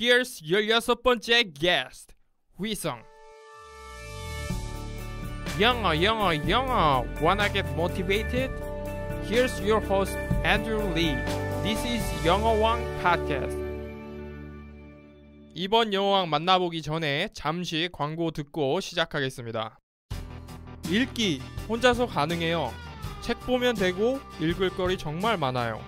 Here's 16번째 g u e 휘성 영어 영어 영어 Wanna get motivated? Here's your host Andrew Lee This is 영어왕 podcast 이번 영어왕 만나보기 전에 잠시 광고 듣고 시작하겠습니다 읽기 혼자서 가능해요 책 보면 되고 읽을 거리 정말 많아요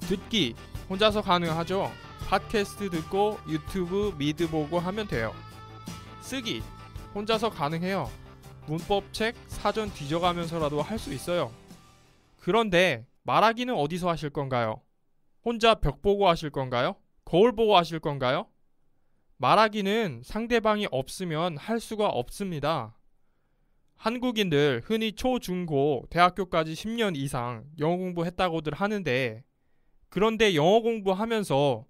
듣기 혼자서 가능하죠 팟캐스트 듣고 유튜브 미드 보고 하면 돼요. 쓰기 혼자서 가능해요. 문법 책 사전 뒤져가면서라도 할 수 있어요. 그런데 말하기는 어디서 하실 건가요? 혼자 벽 보고 하실 건가요? 거울 보고 하실 건가요? 말하기는 상대방이 없으면 할 수가 없습니다. 한국인들 흔히 초, 중, 고, 대학교까지 10년 이상 영어 공부했다고들 하는데 그런데 영어 공부하면서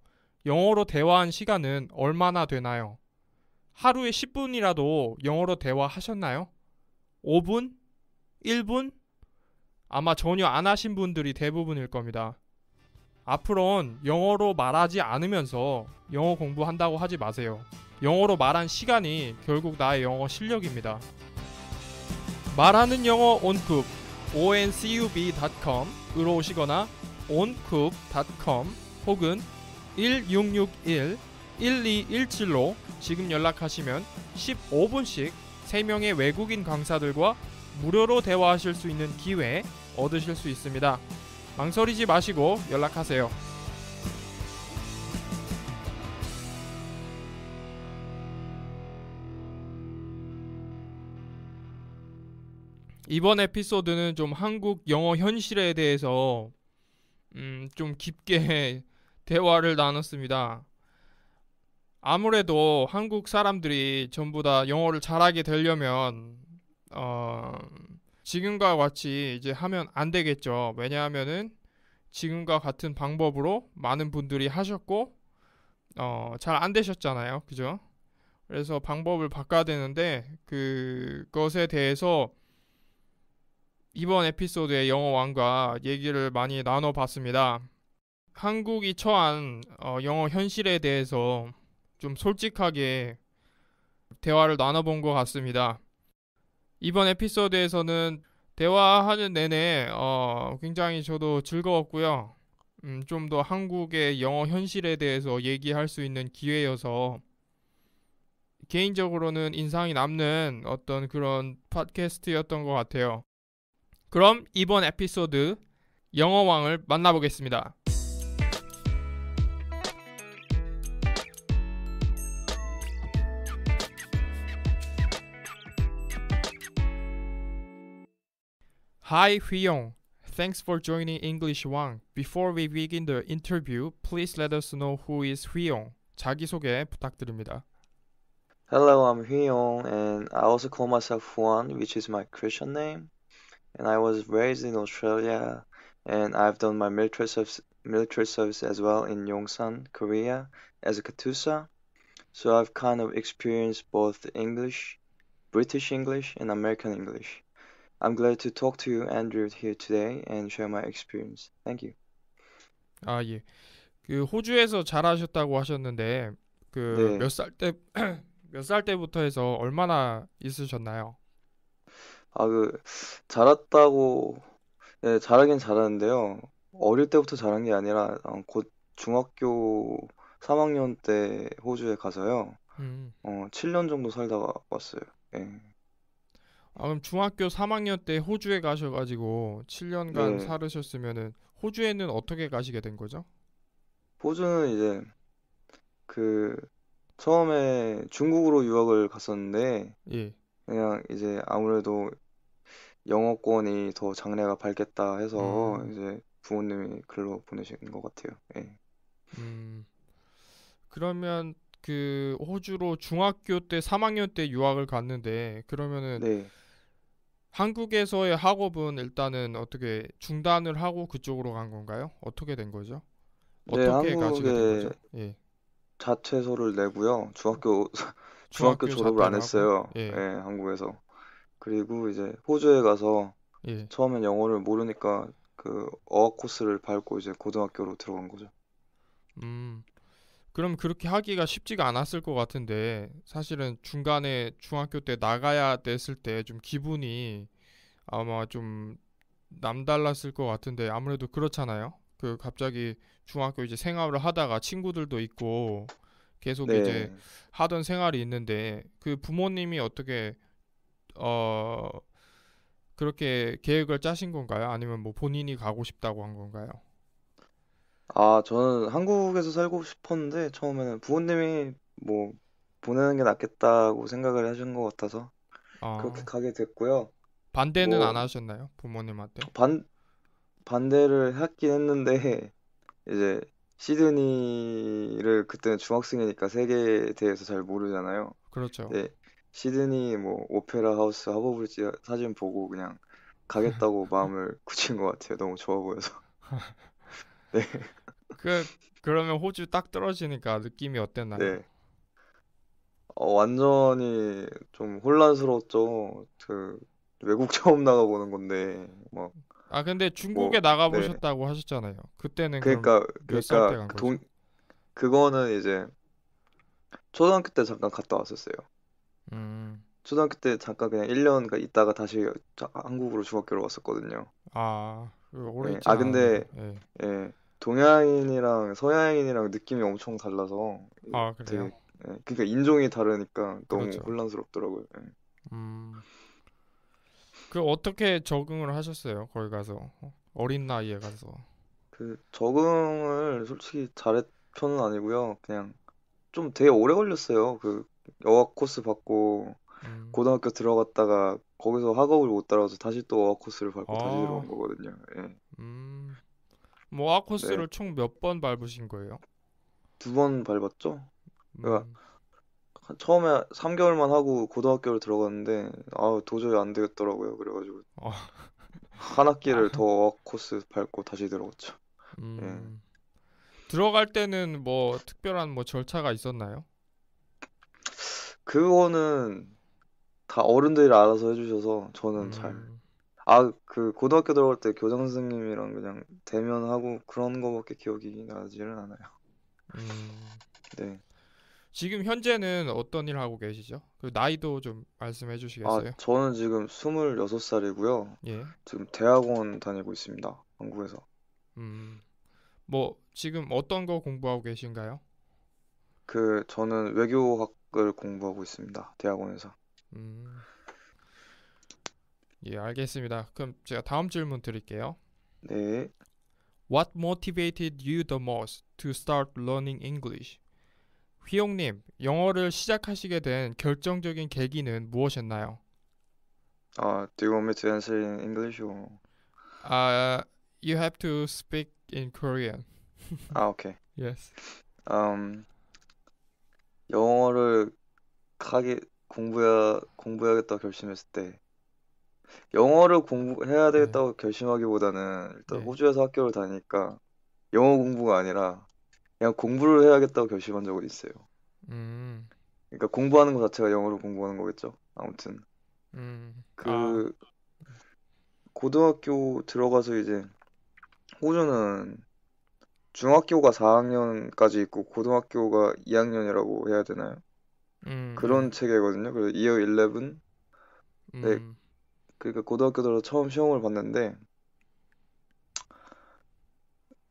영어로 대화한 시간은 얼마나 되나요? 하루에 10분이라도 영어로 대화하셨나요? 5분? 1분? 아마 전혀 안 하신 분들이 대부분일 겁니다. 앞으론 영어로 말하지 않으면서 영어 공부한다고 하지 마세요. 영어로 말한 시간이 결국 나의 영어 실력입니다. 말하는 영어 온쿱 oncub.com으로 오시거나 oncoup.com 혹은 1661 1217로 지금 연락하시면 15분씩 3명의 외국인 강사들과 무료로 대화하실 수 있는 기회 얻으실 수 있습니다. 망설이지 마시고 연락하세요. 이번 에피소드는 좀 한국 영어 현실에 대해서 음, 좀 깊게 대화를 나눴습니다. 아무래도 한국 사람들이 전부 다 영어를 잘하게 되려면 어, 지금과 같이 이제 하면 안 되겠죠. 왜냐하면은 지금과 같은 방법으로 많은 분들이 하셨고 어, 잘안 되셨잖아요. 그죠? 그래서 방법을 바꿔야 되는데 그것에 대해서 이번 에피소드의 영어 왕과 얘기를 많이 나눠봤습니다. 한국이 처한 어, 영어 현실에 대해서 좀 솔직하게 대화를 나눠본 것 같습니다. 이번 에피소드에서는 대화하는 내내 어, 굉장히 저도 즐거웠고요. 음, 좀더 한국의 영어 현실에 대해서 얘기할 수 있는 기회여서 개인적으로는 인상이 남는 어떤 그런 팟캐스트였던 것 같아요. 그럼 이번 에피소드 영어왕을 만나보겠습니다. Hi Hyung, thanks for joining English 1. Before we begin the interview, please let us know who is Hyung. 자기소개 부탁드립니다. Hello, I'm Hyung and I also call myself Juan, which is my Christian name. And I was raised in Australia and I've done my military service, military service as well in Yongsan, Korea as a Katusa. So I've kind of experienced both English, British English and American English. I'm glad to talk to you, Andrew, here today and share my experience. Thank you. 아 예. 그 호주에서 자라셨다고 하셨는데 그 몇 살때몇살 네. 때부터 해서 얼마나 있으셨나요? 아 그자랐다고 네, 잘하긴 잘하는데요. 어릴 때부터 자란 게 아니라 어, 곧 중학교 3학년 때 호주에 가서요. 음. 어 7년 정도 살다가 왔어요. 예. 아 그럼 중학교 3학년 때 호주에 가셔가지고 7년간 네. 살으셨으면은 호주에는 어떻게 가시게 된 거죠? 호주는 이제 그 처음에 중국으로 유학을 갔었는데 예. 그냥 이제 아무래도 영어권이 더 장래가 밝겠다 해서 음. 이제 부모님이 글로 보내신 것 같아요. 예. 음. 그러면 그 호주로 중학교 때 3학년 때 유학을 갔는데 그러면은 네. 한국에서의 학업은 일단은 어떻게 중단을 하고 그쪽으로 간 건가요? 어떻게 된 거죠? 네, 어떻게 가 한국에 거죠? 예. 자퇴서를 내고요. 중학교 중학교 중학교 졸업을 안 했어요. 예. 예, 한국에서. 그리고 이제 호주에 가서 예. 처음엔 영어를 모르니까 그 어학 코스를 밟고 이제 고등학교로 들어간 거죠. 음. 그럼 그렇게 하기가 쉽지가 않았을 것 같은데 사실은 중간에 중학교 때 나가야 됐을 때 좀 기분이 아마 좀 남달랐을 것 같은데 아무래도 그렇잖아요. 그 갑자기 중학교 이제 생활을 하다가 친구들도 있고 계속 네. 이제 하던 생활이 있는데 그 부모님이 어떻게 어 그렇게 계획을 짜신 건가요? 아니면 뭐 본인이 가고 싶다고 한 건가요? 아, 저는 한국에서 살고 싶었는데 처음에는 부모님이 뭐 보내는 게 낫겠다고 생각을 하신 것 같아서 아. 그렇게 아, 가게 됐고요. 반대는 안뭐 하셨나요? 부모님한테? 반 반대를 했긴 했는데 이제 시드니를 그때는 중학생이니까 세계에 대해서 잘 모르잖아요. 그렇죠. 네, 시드니 뭐 오페라 하우스 하버브리지 사진 보고 그냥 가겠다고 마음을 굳힌 것 같아요. 너무 좋아 보여서. 네. 그 그러면 호주 딱 떨어지니까 느낌이 어땠나요? 네. 어, 완전히 좀 혼란스러웠죠. 그 외국 처음 나가보는 건데 막. 아 근데 중국에 뭐, 네. 나가보셨다고 네. 하셨잖아요. 그때는 그러니까 그러니까 그 그거는 이제 초등학교 때 잠깐 갔다 왔었어요. 음. 초등학교 때 잠깐 그냥 1년 그러니까 있다가 다시 한국으로 중학교로 왔었거든요. 아, 그 오래 네. 아 근데 네. 예. 예. 동양인이랑 서양인이랑 느낌이 엄청 달라서 아 그래요? 되게, 예, 그러니까 인종이 다르니까 너무 그렇죠. 혼란스럽더라고요. 예. 음. 그 어떻게 적응을 하셨어요? 거기 가서 어린 나이에 가서. 그 적응을 솔직히 잘했 편은 아니고요. 그냥 좀 되게 오래 걸렸어요. 그 어학 코스 받고 음. 고등학교 들어갔다가 거기서 학업을 못 따라서 다시 또 어학 코스를 받고 아. 다시 들어온 거거든요. 예. 음. 모아 뭐 코스를 네. 총몇 번 밟으신 거예요? 두 번 밟았죠. 음. 그러니까 음. 처음에 3개월만 하고 고등학교를 들어갔는데 아 도저히 안 되겠더라고요. 그래가지고 어. 한 학기를 더어 코스 밟고 다시 들어갔죠. 음. 예. 들어갈 때는 뭐 특별한 뭐 절차가 있었나요? 그거는 다 어른들이 알아서 해주셔서 저는 음. 잘 아, 그 고등학교 들어갈 때 교장 선생님이랑 그냥 대면하고 그런 거밖에 기억이 나지는 않아요. 음, 네. 지금 현재는 어떤 일 하고 계시죠? 그 나이도 좀 말씀해 주시겠어요? 아, 저는 지금 26살이고요. 예. 지금 대학원 다니고 있습니다. 한국에서. 음, 뭐 지금 어떤 거 공부하고 계신가요? 그 저는 외교학을 공부하고 있습니다. 대학원에서. 음, 예, 알겠습니다. 그럼 제가 다음 질문 드릴게요. 네. What motivated you the most to start learning English? 휘용님, 영어를 시작하시게 된 결정적인 계기는 무엇이었나요? Uh, do you want me to answer in English or? Uh, you have to speak in Korean. ah, okay. Yes. Um, 영어를 하게 공부해야 공부해야겠다 결심했을 때 영어를 공부해야 네. 되겠다고 결심하기보다는 일단 네. 호주에서 학교를 다니니까 영어 공부가 아니라 그냥 공부를 해야겠다고 결심한 적은 있어요. 음. 그러니까 공부하는 것 자체가 영어를 공부하는 거겠죠. 아무튼 음. 그 아. 고등학교 들어가서 이제 호주는 중학교가 4학년까지 있고 고등학교가 2학년이라고 해야 되나요? 음. 그런 체계거든요. 그래서 y e 11 네, 음. 그러니까 고등학교 들어 처음 시험을 봤는데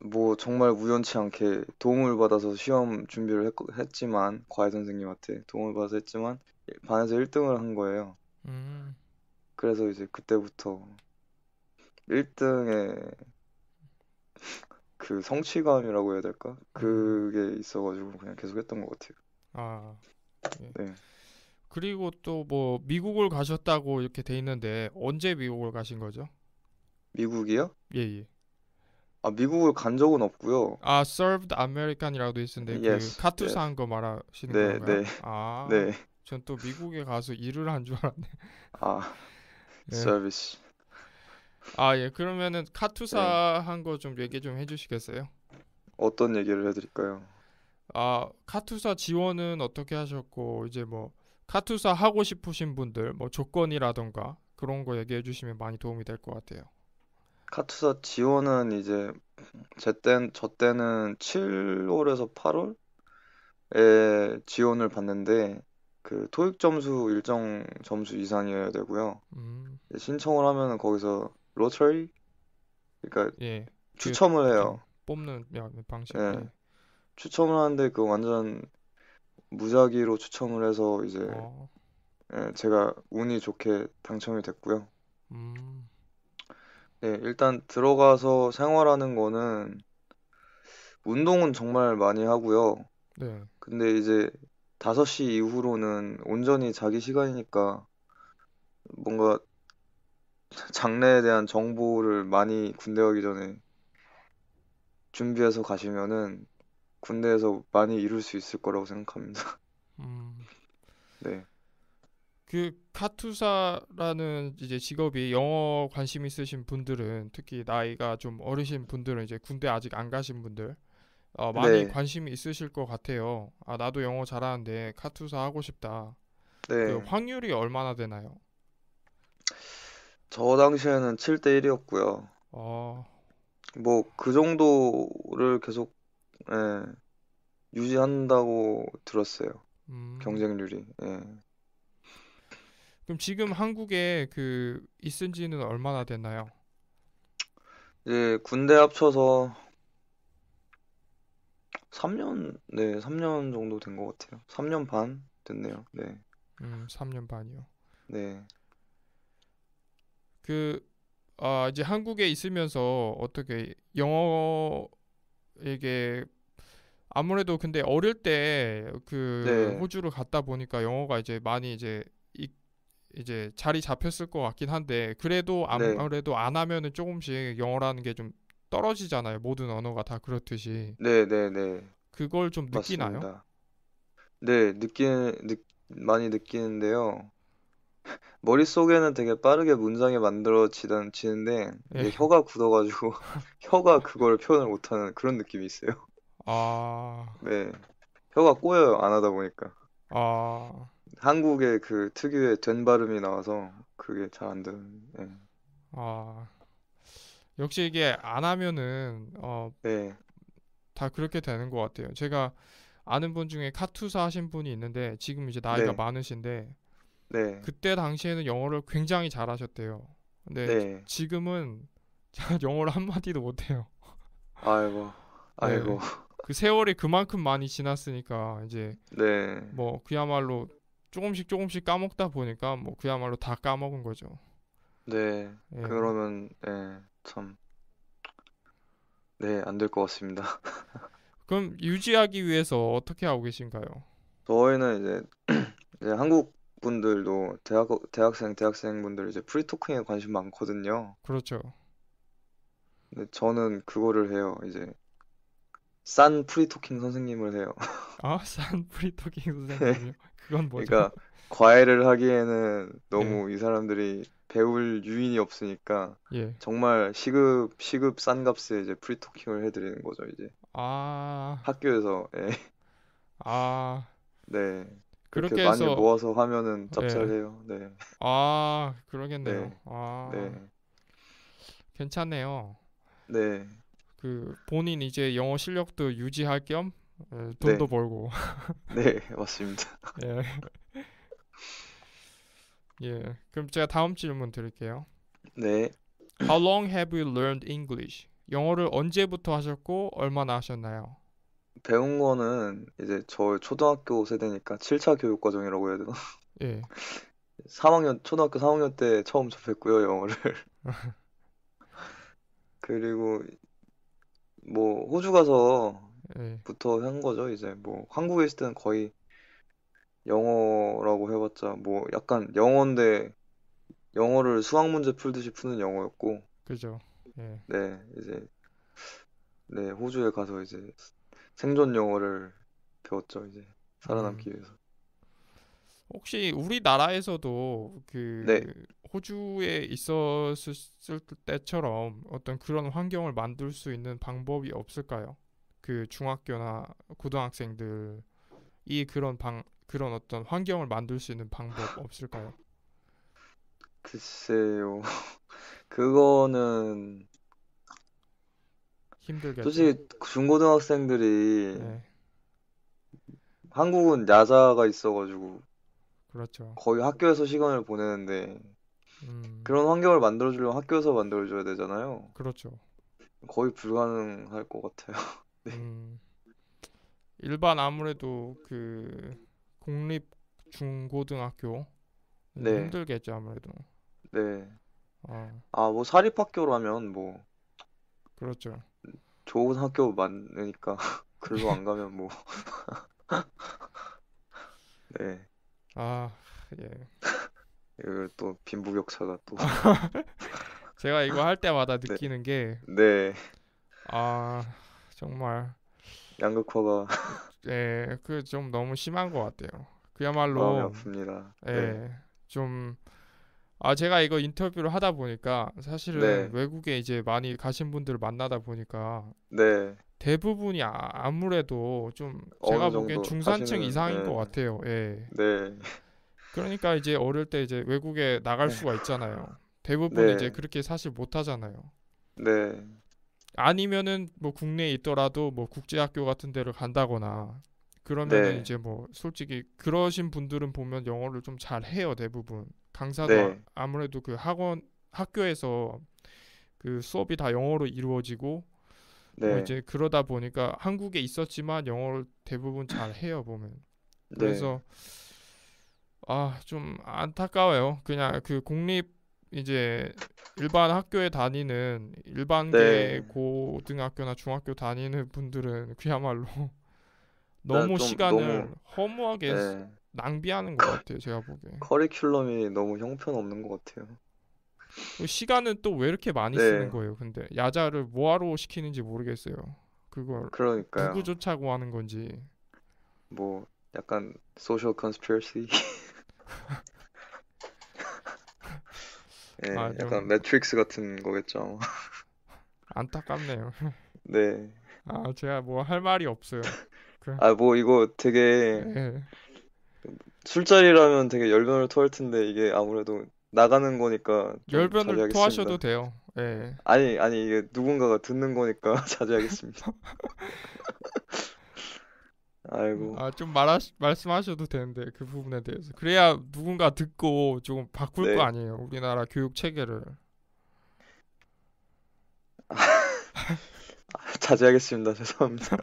뭐 정말 우연치 않게 도움을 받아서 시험 준비를 했, 했지만 과외 선생님한테 도움을 받아서 했지만 반에서 1등을 한 거예요. 음. 그래서 이제 그때부터 1등의 그 성취감이라고 해야 될까? 그게 음. 있어가지고 그냥 계속 했던 것 같아요. 아. 네. 그리고 또 뭐 미국을 가셨다고 이렇게 돼 있는데 언제 미국을 가신 거죠? 미국이요? 예, 예. 아, 미국을 간 적은 없고요. 아, served American이라고 도 있는데 그 Yes, 카투사 y 한거 말하시는 네, 건가요? 네, 아, 네. 전 또 미국에 가서 일을 한 줄 알았네. 아, 예. 서비스. 아, 예. 그러면은 카투사 네. 한거 좀 얘기 좀 해주시겠어요? 어떤 얘기를 해드릴까요? 아, 카투사 지원은 어떻게 하셨고 이제 뭐 카투사 하고 싶으신 분들 뭐 조건이라던가 그런 거 얘기해 주시면 많이 도움이 될 것 같아요. 카투사 지원은 이제 제땐저 때는 7월에서 8월에 지원을 받는데 그 토익 점수 일정 점수 이상이어야 되고요. 음. 신청을 하면 거기서 로터리 그러니까 예. 그 추첨을 해요. 그 뽑는 방식. 예. 예. 추첨을 하는데 그 완전 무작위로 추첨을 해서 이제 어. 예, 제가 운이 좋게 당첨이 됐고요. 음. 네, 일단 들어가서 생활하는 거는 운동은 정말 많이 하고요. 네. 근데 이제 5시 이후로는 온전히 자기 시간이니까 뭔가 장래에 대한 정보를 많이 군대 가기 전에 준비해서 가시면은 군대에서 많이 이룰 수 있을 거라고 생각합니다. 음. 네. 그 카투사라는 이제 직업이 영어 관심 있으신 분들은 특히 나이가 좀 어리신 분들은 이제 군대 아직 안 가신 분들 어, 많이 네. 관심이 있으실 것 같아요. 아 나도 영어 잘하는데 카투사 하고 싶다. 네. 그 확률이 얼마나 되나요? 저 당시에는 7대 1이었고요. 어. 뭐그 정도를 계속 예, 유지한다고 들었어요. 음. 경쟁률이. 예. 그럼 지금 한국에 그 있은 지는 얼마나 됐나요? 이제 군대 합쳐서 3년, 네, 3년 정도 된 것 같아요. 3년 반 됐네요. 네. 음, 3년 반이요. 네. 그, 아, 이제 한국에 있으면서 어떻게 영어 이게 아무래도 근데 어릴 때그 네. 호주를 갔다 보니까 영어가 이제 많이 이제 이, 이제 자리 잡혔을 것 같긴 한데 그래도 네. 아무래도 네. 안 하면은 조금씩 영어라는 게 좀 떨어지잖아요. 모든 언어가 다 그렇듯이. 네, 네, 네. 그걸 좀 느끼나요? 맞습니다. 네, 느끼, 느, 많이 느끼는데요. 머릿속에는 되게 빠르게 문장이 만들어지는데 예. 혀가 굳어가지고 혀가 그걸 표현을 못하는 그런 느낌이 있어요. 아, 네. 혀가 꼬여요. 안 하다 보니까. 아, 한국의 그 특유의 된 발음이 나와서 그게 잘 안 되는. 예. 아. 역시 이게 안 하면은 어, 네. 다 그렇게 되는 것 같아요. 제가 아는 분 중에 카투사 하신 분이 있는데 지금 이제 나이가 네. 많으신데 네. 그때 당시에는 영어를 굉장히 잘하셨대요. 근데 네. 지금은 영어를 한 마디도 못해요. 아이고, 아이고. 네. 그 세월이 그만큼 많이 지났으니까 이제 네. 뭐 그야말로 조금씩 조금씩 까먹다 보니까 뭐 그야말로 다 까먹은 거죠. 네. 네. 그러면 네, 참 네, 안 될 것 같습니다. 그럼 유지하기 위해서 어떻게 하고 계신가요? 저희는 이제, 이제 한국 분들도 대학 대학생 대학생분들 이제 프리토킹에 관심 많거든요. 그렇죠. 근데 저는 그거를 해요. 이제 싼 프리토킹 선생님을 해요. 아, 싼 프리토킹 네. 선생님 그건 뭐죠? 그러니까 과외를 하기에는 너무 예. 이 사람들이 배울 유인이 없으니까 예. 정말 시급 시급 싼 값에 이제 프리토킹을 해드리는 거죠 이제. 아. 학교에서. 예. 아. 네. 그렇게 많이 해서 모아서 하면은 짭짤해요. 네. 네. 아, 그러겠네요. 네. 아. 네. 괜찮네요. 네. 그 본인 이제 영어 실력도 유지할 겸 에, 어, 돈도 네. 벌고. 네, 맞습니다. 예. 예. 그럼 제가 다음 질문 드릴게요. 네. How long have you learned English? 영어를 언제부터 하셨고 얼마나 하셨나요? 배운 거는 이제 저 초등학교 세대니까 7차 교육 과정이라고 해야 되나? 예. 3학년 초등학교 3학년 때 처음 접했고요, 영어를. 그리고 뭐 호주 가서부터 예. 한 거죠, 이제. 뭐 한국에 있을 때는 거의 영어라고 해 봤자 뭐 약간 영어인데 영어를 수학 문제 풀듯이 푸는 영어였고. 그죠. 예. 네, 이제 네, 호주에 가서 이제 생존 용어를 배웠죠 이제 살아남기 음. 위해서. 혹시 우리나라에서도 그 네. 호주에 있었을 때처럼 어떤 그런 환경을 만들 수 있는 방법이 없을까요? 그 중학교나 고등학생들이 그런 방 그런 어떤 환경을 만들 수 있는 방법 없을까요? 글쎄요. 그거는 힘들겠죠. 솔직히 그 중고등학생들이 네. 한국은 야자가 있어가지고 그렇죠. 거의 학교에서 시간을 보내는데 음... 그런 환경을 만들어주려면 학교에서 만들어줘야 되잖아요. 그렇죠. 거의 불가능할 것 같아요. 네. 음... 일반 아무래도 그 공립 중고등학교 네. 힘들겠죠 아무래도. 네. 어. 아뭐 사립학교라면 뭐 그렇죠. 좋은 학교 많으니까 글로 안 가면 뭐 네. 아, 예. 이걸 또 빈부격차가 또 제가 이거 할 때마다 네. 느끼는 게 네. 아, 정말 양극화가 예, 그 좀 너무 심한 것 같아요. 그야말로 마음이 아픕니다. 예. 네. 좀아 제가 이거 인터뷰를 하다 보니까 사실은 네. 외국에 이제 많이 가신 분들을 만나다 보니까 네. 대부분이 아, 무래도좀 제가 보기엔 중산층 하시는, 이상인 네. 것 같아요. 예. 네. 그러니까 이제 어릴 때 이제 외국에 나갈 네. 수가 있잖아요. 대부분 네. 이제 그렇게 사실 못 하잖아요. 네. 아니면은 뭐 국내에 있더라도 뭐 국제학교 같은 데를 간다거나 그러면은 네. 이제 뭐 솔직히 그러신 분들은 보면 영어를 좀 잘 해요 대부분. 강사도 네. 아무래도 그 학원 학교에서 그 수업이 다 영어로 이루어지고 뭐 네. 뭐 이제 그러다 보니까 한국에 있었지만 영어를 대부분 잘 해요 보면 네. 그래서 아 좀 안타까워요 그냥 그 공립 이제 일반 학교에 다니는 일반계 네. 고등학교나 중학교 다니는 분들은 그야말로 너무 시간을 너무... 허무하게 네. 낭비하는 것 같아요. 제가 보기에. 커리큘럼이 너무 형편없는 것 같아요. 시간은 또 왜 이렇게 많이 네. 쓰는 거예요? 근데 야자를 뭐하러 시키는지 모르겠어요. 그걸 그러니까요. 누구 쫓아고 하는 건지. 뭐 약간 소셜 컨스피러시. 네, 아, 약간 좀... 매트릭스 같은 거겠죠. 안타깝네요. 네. 아 제가 뭐 할 말이 없어요. 그... 아뭐 이거 되게 네. 술자리라면 되게 열변을 토할 텐데 이게 아무래도 나가는 거니까 열변을 자하 토하셔도 돼요. 예. 아니, 아니 이게 누군가가 듣는 거니까 자제하겠습니다. 아이고. 아, 좀 말하, 말씀하셔도 되는데 그 부분에 대해서. 그래야 누군가 듣고 조금 바꿀 네. 거 아니에요. 우리나라 교육 체계를. 아, 자제하겠습니다. 죄송합니다.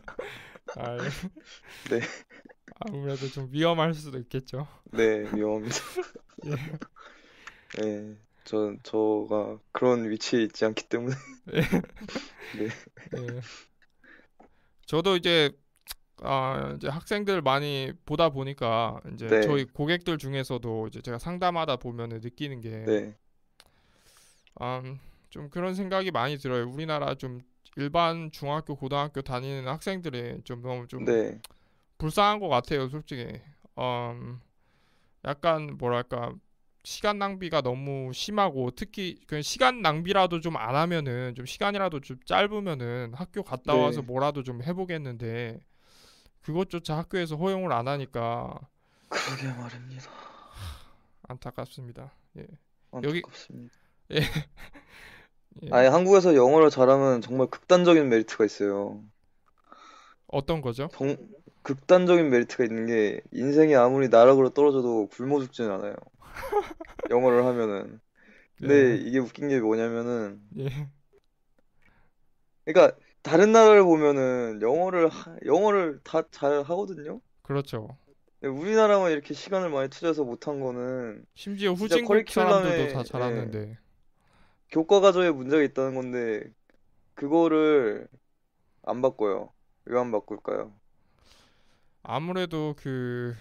아, 네. 아무래도 좀 위험할 수도 있겠죠. 네, 위험합니다. 예. 네, 예, 저 저가 그런 위치에 있지 않기 때문에. 예. 네. 네. 네. 저도 이제 아 이제 학생들 많이 보다 보니까 이제 네. 저희 고객들 중에서도 이제 제가 상담하다 보면 느끼는 게 네. 음, 좀 그런 생각이 많이 들어요. 우리나라 좀 일반 중학교 고등학교 다니는 학생들이 좀 너무 좀 네. 불쌍한 것 같아요, 솔직히. 음, 약간 뭐랄까 시간 낭비가 너무 심하고 특히 그냥 시간 낭비라도 좀 안 하면은 좀 시간이라도 좀 짧으면은 학교 갔다 네. 와서 네. 뭐라도 좀 해보겠는데 그것조차 학교에서 허용을 안 하니까 그게 말입니다. 안타깝습니다. 예. 안타깝습니다. 여기 예. 예. 아예 한국에서 영어를 잘하면 정말 극단적인 메리트가 있어요. 어떤 거죠? 정, 극단적인 메리트가 있는 게 인생이 아무리 나락으로 떨어져도 굶어 죽진 않아요. 영어를 하면은. 근데 예. 이게 웃긴 게 뭐냐면은 예. 그러니까 다른 나라를 보면은 영어를 하, 영어를 다 잘 하거든요. 그렇죠. 우리나라만 이렇게 시간을 많이 투자해서 못한 거는 심지어 후진국 커리큘럼에 다 예. 잘하는데 예, 교과 과정에 문제가 있다는 건데 그거를 안 바꿔요. 왜 안 바꿀까요? 아무래도 그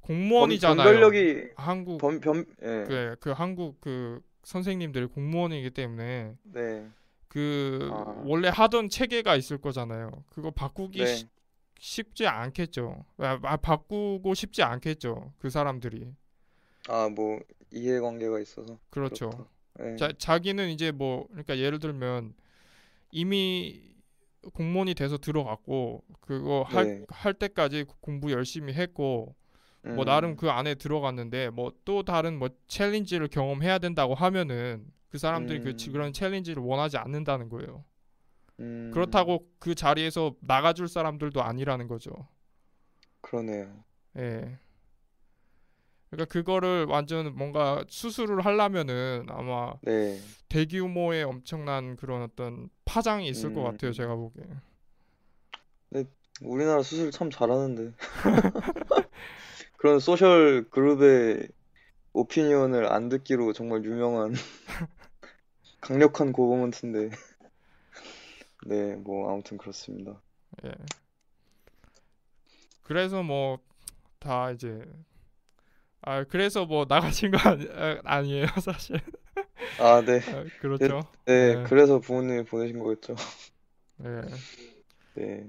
공무원이잖아요. 전력이 한국 범, 범, 예. 그, 그 한국 그 선생님들이 공무원이기 때문에 네. 그 아. 원래 하던 체계가 있을 거잖아요. 그거 바꾸기 네. 쉽지 않겠죠. 아, 아, 바꾸고 싶지 않겠죠. 그 사람들이. 아, 뭐 이해관계가 있어서. 그렇죠. 네. 자, 자기는 이제 뭐 그러니까 예를 들면 이미 공무원이 돼서 들어갔고 그거 네. 할, 네. 때까지 공부 열심히 했고 음. 뭐 나름 음. 그 안에 들어갔는데 뭐 또 다른 뭐 챌린지를 경험해야 된다고 하면은 그 사람들이 그 음. 그 그런 챌린지를 원하지 않는다는 거예요. 음. 그렇다고 그 자리에서 나가줄 사람들도 아니라는 거죠. 그러네요. 예. 그러니까 그거를 완전 뭔가 수술을 하려면은 아마 네. 대규모의 엄청난 그런 어떤 파장이 있을 음. 것 같아요. 제가 보기엔 네, 우리나라 수술 참 잘하는데. 그런 소셜 그룹의 오피니언을 안 듣기로 정말 유명한 강력한 고버먼트인데. 네, 뭐 아무튼 그렇습니다. 예. 그래서 뭐 다 이제 아 그래서 뭐 나가신 거 아니, 아, 니에요 사실. 아 네. 아, 그렇죠. 네, 네, 네, 그래서 부모님이 보내신 거였죠. 네. 네.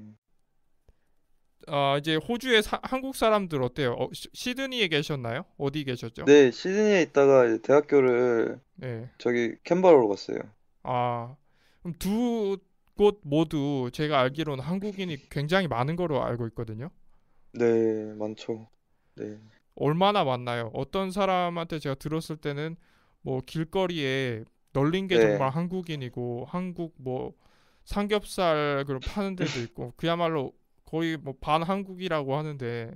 아 이제 호주의 사, 한국 사람들 어때요? 어, 시, 드니에 계셨나요? 어디 계셨죠? 네 시드니에 있다가 대학교를 네. 저기 캔버러로 갔어요. 아 그럼 두 곳 모두 제가 알기로는 한국인이 굉장히 많은 거로 알고 있거든요. 네 많죠. 네. 얼마나 많나요? 어떤 사람한테 제가 들었을 때는 뭐 길거리에 널린 게 네. 정말 한국인이고 한국 뭐 삼겹살 그런 파는 데도 있고 그야말로 거의 뭐반 한국이라고 하는데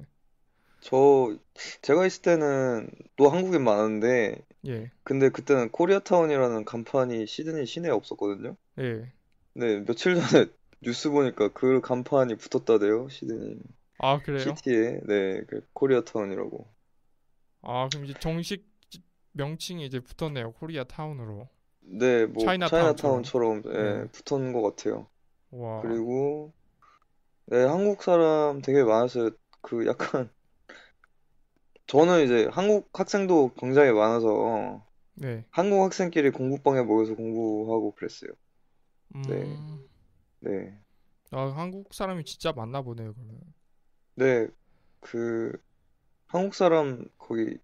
저 제가 있을 때는 또 한국인 많은데 예. 근데 그때는 코리아타운이라는 간판이 시드니 시내에 없었거든요. 예. 네, 며칠 전에 뉴스 보니까 그 간판이 붙었다대요, 시드니. 아 그래요? 시티에 네그 코리아타운이라고. 아 그럼 이제 정식 명칭이 이제 붙었네요 코리아타운으로. 네, 뭐 차이나타운처럼, 차이나타운처럼 예, 네. 붙은 것 같아요. 와. 그리고 네 한국 사람 되게 많았어요. 그 약간 저는 이제 한국 학생도 굉장히 많아서 네. 한국 학생끼리 공부방에 모여서 공부하고 그랬어요. 음... 네. 네. 아, 한국 사람이 진짜 많나 보네요, 그러면. 네, 그 한국 사람 거기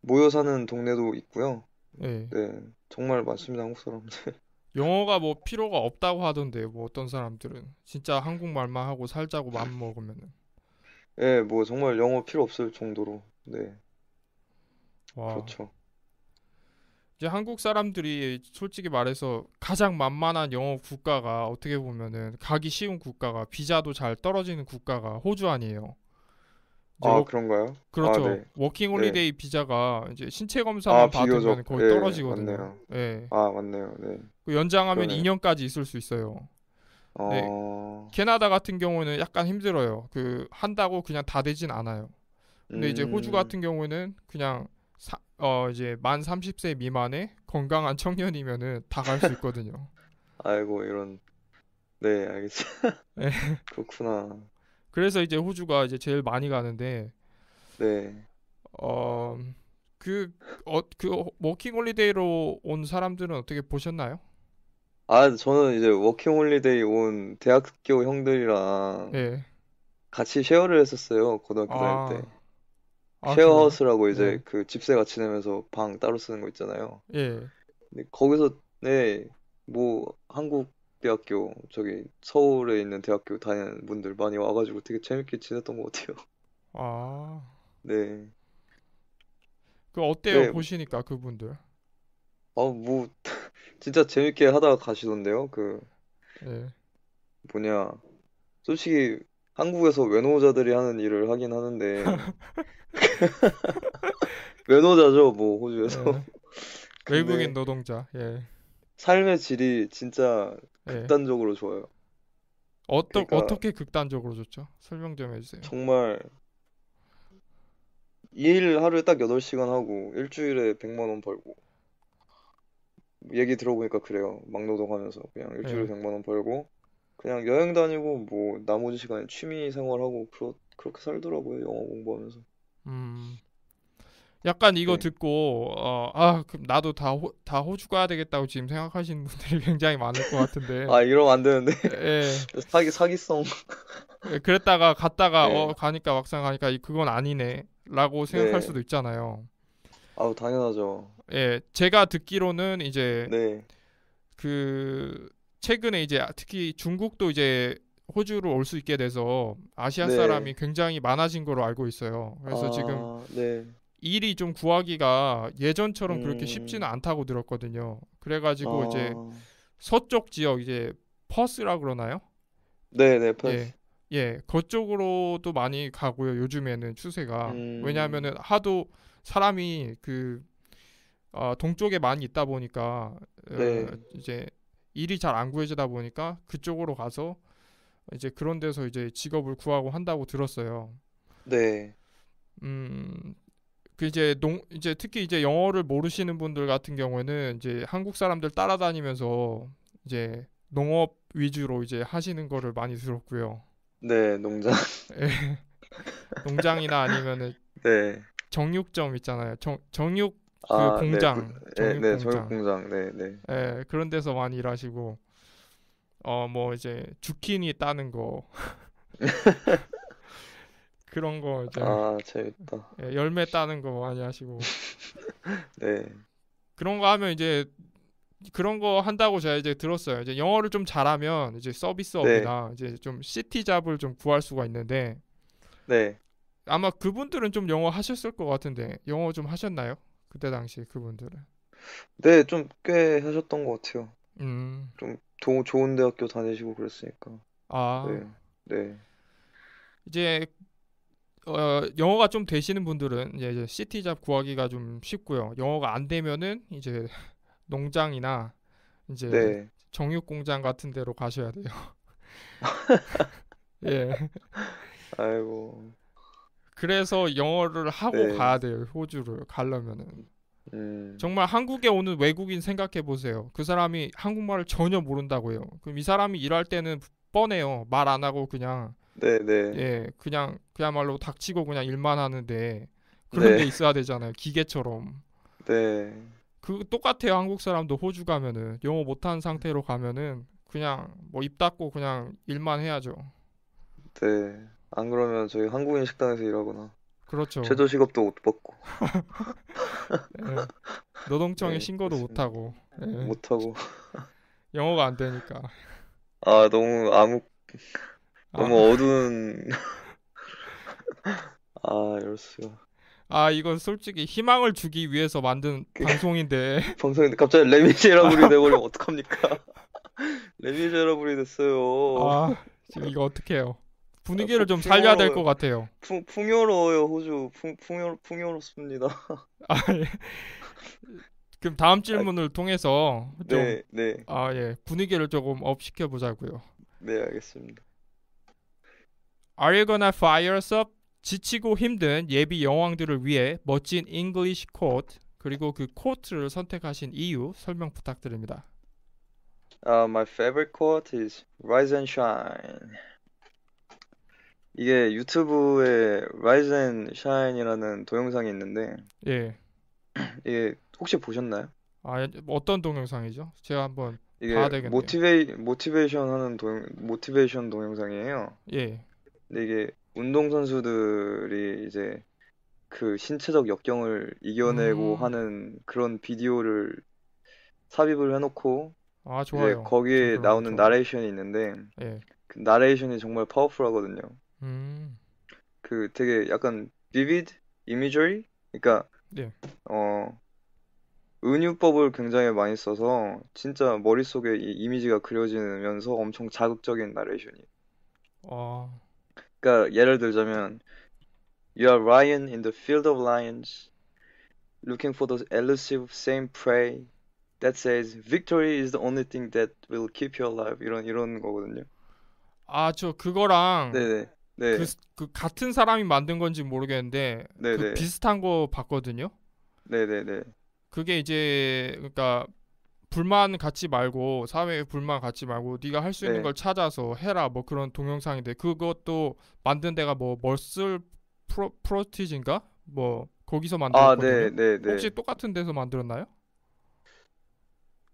모여 사는 동네도 있고요. 예. 네, 정말 많습니다, 한국 사람들. 영어가 뭐 필요가 없다고 하던데 뭐 어떤 사람들은 진짜 한국말만 하고 살자고 마음 먹으면은 예, 뭐 정말 영어 필요 없을 정도로. 네, 와 그렇죠. 이제 한국 사람들이 솔직히 말해서 가장 만만한 영어 국가가 어떻게 보면은 가기 쉬운 국가가 비자도 잘 떨어지는 국가가 호주 아니에요. 아 워, 그런가요? 그렇죠. 아, 네. 워킹 네. 홀리데이 네. 비자가 이제 신체 검사만 아, 받으면 비교적, 거의 네, 떨어지거든요. 네. 아 맞네요. 네. 그 연장하면 그러네. 2년까지 있을 수 있어요. 어... 캐나다 같은 경우는 약간 힘들어요. 그 한다고 그냥 다 되진 않아요. 근데 음... 이제 호주 음. 같은 경우는 그냥 사, 어 이제 만 30세 미만의 건강한 청년이면은 다 갈 수 있거든요. 아이고 이런 네 알겠습니다. 네. 그렇구나. 그래서 이제 호주가 이제 제일 많이 가는데 네. 어그어그 어, 그 워킹 홀리데이로 온 사람들은 어떻게 보셨나요? 아 저는 이제 워킹 홀리데이 온 대학교 형들이랑 네. 같이 쉐어를 했었어요 고등학교 아, 다닐 때. 아, 쉐어하우스라고 네. 이제 네. 그 집세 같이 내면서 방 따로 쓰는 거 있잖아요. 예. 근데 거기서 네, 뭐 한국 대학교 저기 서울에 있는 대학교 다니는 분들 많이 와가지고 되게 재밌게 지냈던 것 같아요. 아. 네. 그 어때요? 네. 보시니까 그분들. 아, 뭐 진짜 재밌게 하다가 가시던데요. 그 예. 뭐냐. 솔직히 한국에서 외노자들이 하는 일을 하긴 하는데 외노자죠 뭐 호주에서 네. 외국인 노동자 예 삶의 질이 진짜 예. 극단적으로 좋아요 어떠, 그러니까 어떻게 극단적으로 좋죠? 설명 좀 해주세요 정말 일 하루에 딱 8시간 하고 일주일에 100만 원 벌고 얘기 들어보니까 그래요 막노동하면서 그냥 일주일에 100만 예. 원 벌고 그냥 여행 다니고 뭐 나머지 시간에 취미 생활하고 그렇, 그렇게 살더라고요 영어 공부하면서 음 약간 이거 네. 듣고 어, 아 그럼 나도 다, 호, 다 호주 가야 되겠다고 지금 생각하시는 분들이 굉장히 많을 것 같은데 아 이러면 안 되는데 예. 사기 사기성 예, 그랬다가 갔다가 네. 어 가니까 막상 가니까 그건 아니네라고 네. 생각할 네. 수도 있잖아요 아우 당연하죠 예 제가 듣기로는 이제 네. 그 최근에 이제 특히 중국도 이제 호주로 올 수 있게 돼서 아시아 네. 사람이 굉장히 많아진 걸로 알고 있어요. 그래서 아, 지금 네. 일이 좀 구하기가 예전처럼 음. 그렇게 쉽지는 않다고 들었거든요. 그래가지고 아. 이제 서쪽 지역 이제 퍼스라 그러나요? 네네 네, 퍼스. 예. 예, 그쪽으로도 많이 가고요. 요즘에는 추세가 음. 왜냐하면은 하도 사람이 그 어, 동쪽에 많이 있다 보니까 어, 네. 어, 이제 일이 잘 안 구해지다 보니까 그쪽으로 가서 이제 그런 데서 이제 직업을 구하고 한다고 들었어요. 네. 음, 그 이제 농 이제 특히 이제 영어를 모르시는 분들 같은 경우에는 이제 한국 사람들 따라다니면서 이제 농업 위주로 이제 하시는 거를 많이 들었고요. 네, 농장. 예. 농장이나 아니면은 네. 정육점 있잖아요. 정 정육 아, 네, 그 공장, 예, 네, 정육 공장, 네, 네. 예, 그런 데서 많이 일하시고 어뭐 이제 주키니 따는 거 그런 거 이제 아 재밌다. 예, 열매 따는 거 많이 하시고 네. 그런 거 하면 이제 그런 거 한다고 제가 이제 들었어요. 이제 영어를 좀 잘하면 이제 서비스업이나 네. 이제 좀 시티 잡을 좀 구할 수가 있는데 네. 아마 그분들은 좀 영어 하셨을 것 같은데 영어 좀 하셨나요? 그때 당시 그분들은. 네, 좀 꽤 하셨던 것 같아요. 음. 좀 도, 좋은 대학교 다니시고 그랬으니까. 아. 네. 네. 이제 어, 영어가 좀 되시는 분들은 이제, 이제 시티잡 구하기가 좀 쉽고요. 영어가 안 되면은 이제 농장이나 이제 네. 정육 공장 같은 데로 가셔야 돼요. 예. 아이고. 그래서 영어를 하고 네. 가야 돼요. 호주를 가려면은. 음. 정말 한국에 오는 외국인 생각해 보세요. 그 사람이 한국말을 전혀 모른다고요. 그럼 이 사람이 일할 때는 뻔해요. 말 안 하고 그냥 네네. 네. 예, 그냥 그야말로 닥치고 그냥 일만 하는데 그런 네. 게 있어야 되잖아요. 기계처럼. 네. 그 똑같아요. 한국 사람도 호주 가면은 영어 못한 상태로 가면은 그냥 뭐 입 닫고 그냥 일만 해야죠. 네. 안 그러면 저희 한국인 식당에서 일하거나 그렇죠. 최저 시급도 못 받고. 네. 노동청에 네, 신고도 못 하고. 네. 못 하고. 영어가 안 되니까. 아 너무 암흑 너무 아. 어두운 아 이럴 수가. 아 이건 솔직히 희망을 주기 위해서 만든 그 방송인데. 방송인데 갑자기 레미제라블이 아. 돼버리면 어떡합니까? 레미제라블이 됐어요. 아 지금 이거 어떡해요. 분위기를 아, 좀 살려야 될 것 같아요. 풍, 풍요로워요 호주 풍, 풍요 풍요롭습니다. 아, 예. 그럼 다음 아, 질문을 아, 통해서 좀, 네, 네. 아, 예. 분위기를 조금 업 시켜 보자고요. 네, 알겠습니다. Are you gonna fire us up? 지치고 힘든 예비 영왕들을 위해 멋진 English quote 그리고 그 코트를 선택하신 이유 설명 부탁드립니다. Uh, my favorite quote is Rise and Shine. 이게 유튜브에 Rise and Shine이라는 동영상이 있는데 예. 이게 혹시 보셨나요? 아, 예, 어떤 동영상이죠? 제가 한번 이게 봐야 되겠네요. 모티베이 모티베이션 하는 동 모티베이션 동영상이에요. 예. 근데 이게 운동 선수들이 이제 그 신체적 역경을 이겨내고 음. 하는 그런 비디오를 삽입을 해놓고 아, 좋아요. 거기에 나오는 나레이션이 있는데 예. 그 나레이션이 정말 파워풀하거든요. 그 되게 약간 vivid imagery 그러니까 예. 어 은유법을 굉장히 많이 써서 진짜 머릿속에 이 이미지가 그려지면서 엄청 자극적인 나레이션이. 어. 그러니까 예를 들자면 You are Ryan in the field of lions looking for the elusive same prey that says victory is the only thing that will keep you alive 이런 이런 거거든요. 아, 저 그거랑 네네. 네. 그, 그, 같은 사람이 만든 건지 모르겠는데 네, 그 네. 비슷한 거 봤거든요. 네네네. 네, 네. 그게 이제 그러니까 불만 갖지 말고 사회에 불만 갖지 말고 네가 할 수 있는 걸 찾아서 해라 뭐 그런 동영상인데 그것도 만든 데가 뭐 멀슬 프로 프로티즈인가 뭐 거기서 아, 만들었거든요. 아, 혹시 똑같은 데서 만들었나요?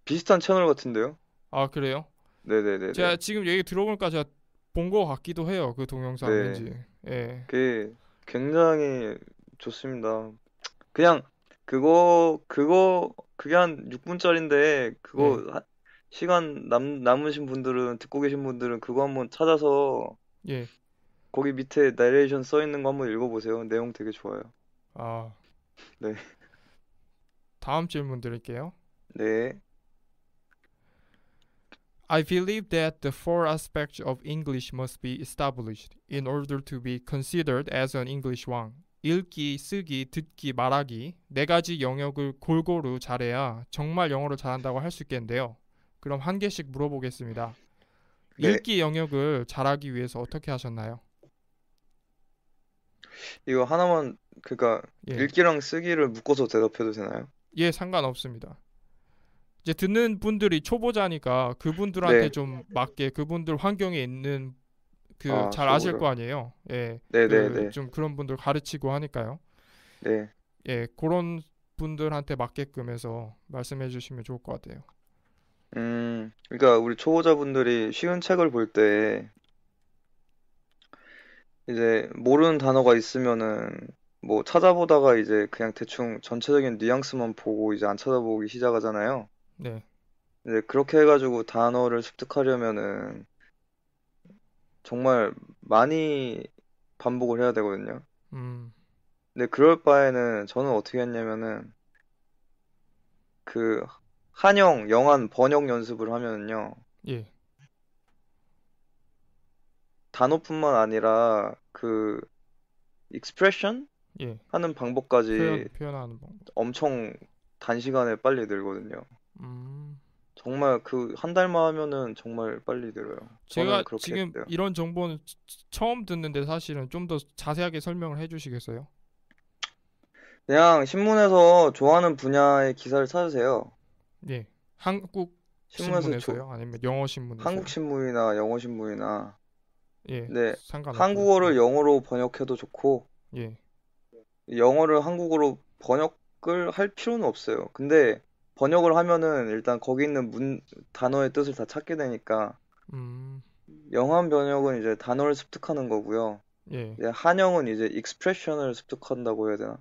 비슷한 채널 같은데요? 아 그래요? 네네네. 제가 지금 얘기 들어보니까 제가 본것 같기도 해요. 그 동영상 네. 지 예. 그 굉장히 좋습니다. 그냥 그거 그거 그게 한 6분짜리인데 그거 네. 시간 남 남으신 분들은 듣고 계신 분들은 그거 한번 찾아서 예. 거기 밑에 내레이션써 있는 거 한번 읽어보세요. 내용 되게 좋아요. 아, 네. 다음 질문 드릴게요. 네. I believe that the four aspects of English must be established in order to be considered as an English one. 읽기, 쓰기, 듣기, 말하기 네 가지 영역을 골고루 잘해야 정말 영어를 잘한다고 할 수 있겠는데요. 그럼 한 개씩 물어보겠습니다. 네. 읽기 영역을 잘하기 위해서 어떻게 하셨나요? 이거 하나만 그러니까 예. 읽기랑 쓰기를 묶어서 대답해도 되나요? 예, 상관없습니다. 이제 듣는 분들이 초보자니까 그분들한테 네. 좀 맞게 그분들 환경에 있는 그 잘 아, 실거 아니에요. 예. 네네네. 네, 그 네. 좀 그런 분들 가르치고 하니까요. 네. 예, 그런 분들한테 맞게끔 해서 말씀해 주시면 좋을 것 같아요. 음, 그러니까 우리 초보자분들이 쉬운 책을 볼 때 이제 모르는 단어가 있으면은 뭐 찾아보다가 이제 그냥 대충 전체적인 뉘앙스만 보고 이제 안 찾아보기 시작하잖아요. 네. 이 그렇게 해가지고 단어를 습득하려면은 정말 많이 반복을 해야 되거든요. 음. 근데 그럴 바에는 저는 어떻게 했냐면은 그 한영, 영한 번역 연습을 하면은요. 예. 단어뿐만 아니라 그 익스프레션 예. 하는 방법까지 표현, 하는 방법. 엄청 단시간에 빨리 늘거든요. 음. 정말 그 한 달만 하면은 정말 빨리 들어요 제가 지금 했어요. 이런 정보는 처음 듣는데 사실은 좀 더 자세하게 설명을 해주시겠어요? 그냥 신문에서 좋아하는 분야의 기사를 찾으세요. 예, 한국 신문에서 요 아니면 영어 신문? 한국 신문이나 영어 신문이나 예, 네, 상관없어요. 한국어를 영어로 번역해도 좋고, 예, 영어를 한국어로 번역을 할 필요는 없어요. 근데 번역을 하면은 일단 거기 있는 문 단어의 뜻을 다 찾게 되니까 음. 영한 번역은 이제 단어를 습득하는 거고요. 예. 이제 한영은 이제 익스프레션을 습득한다고 해야 되나?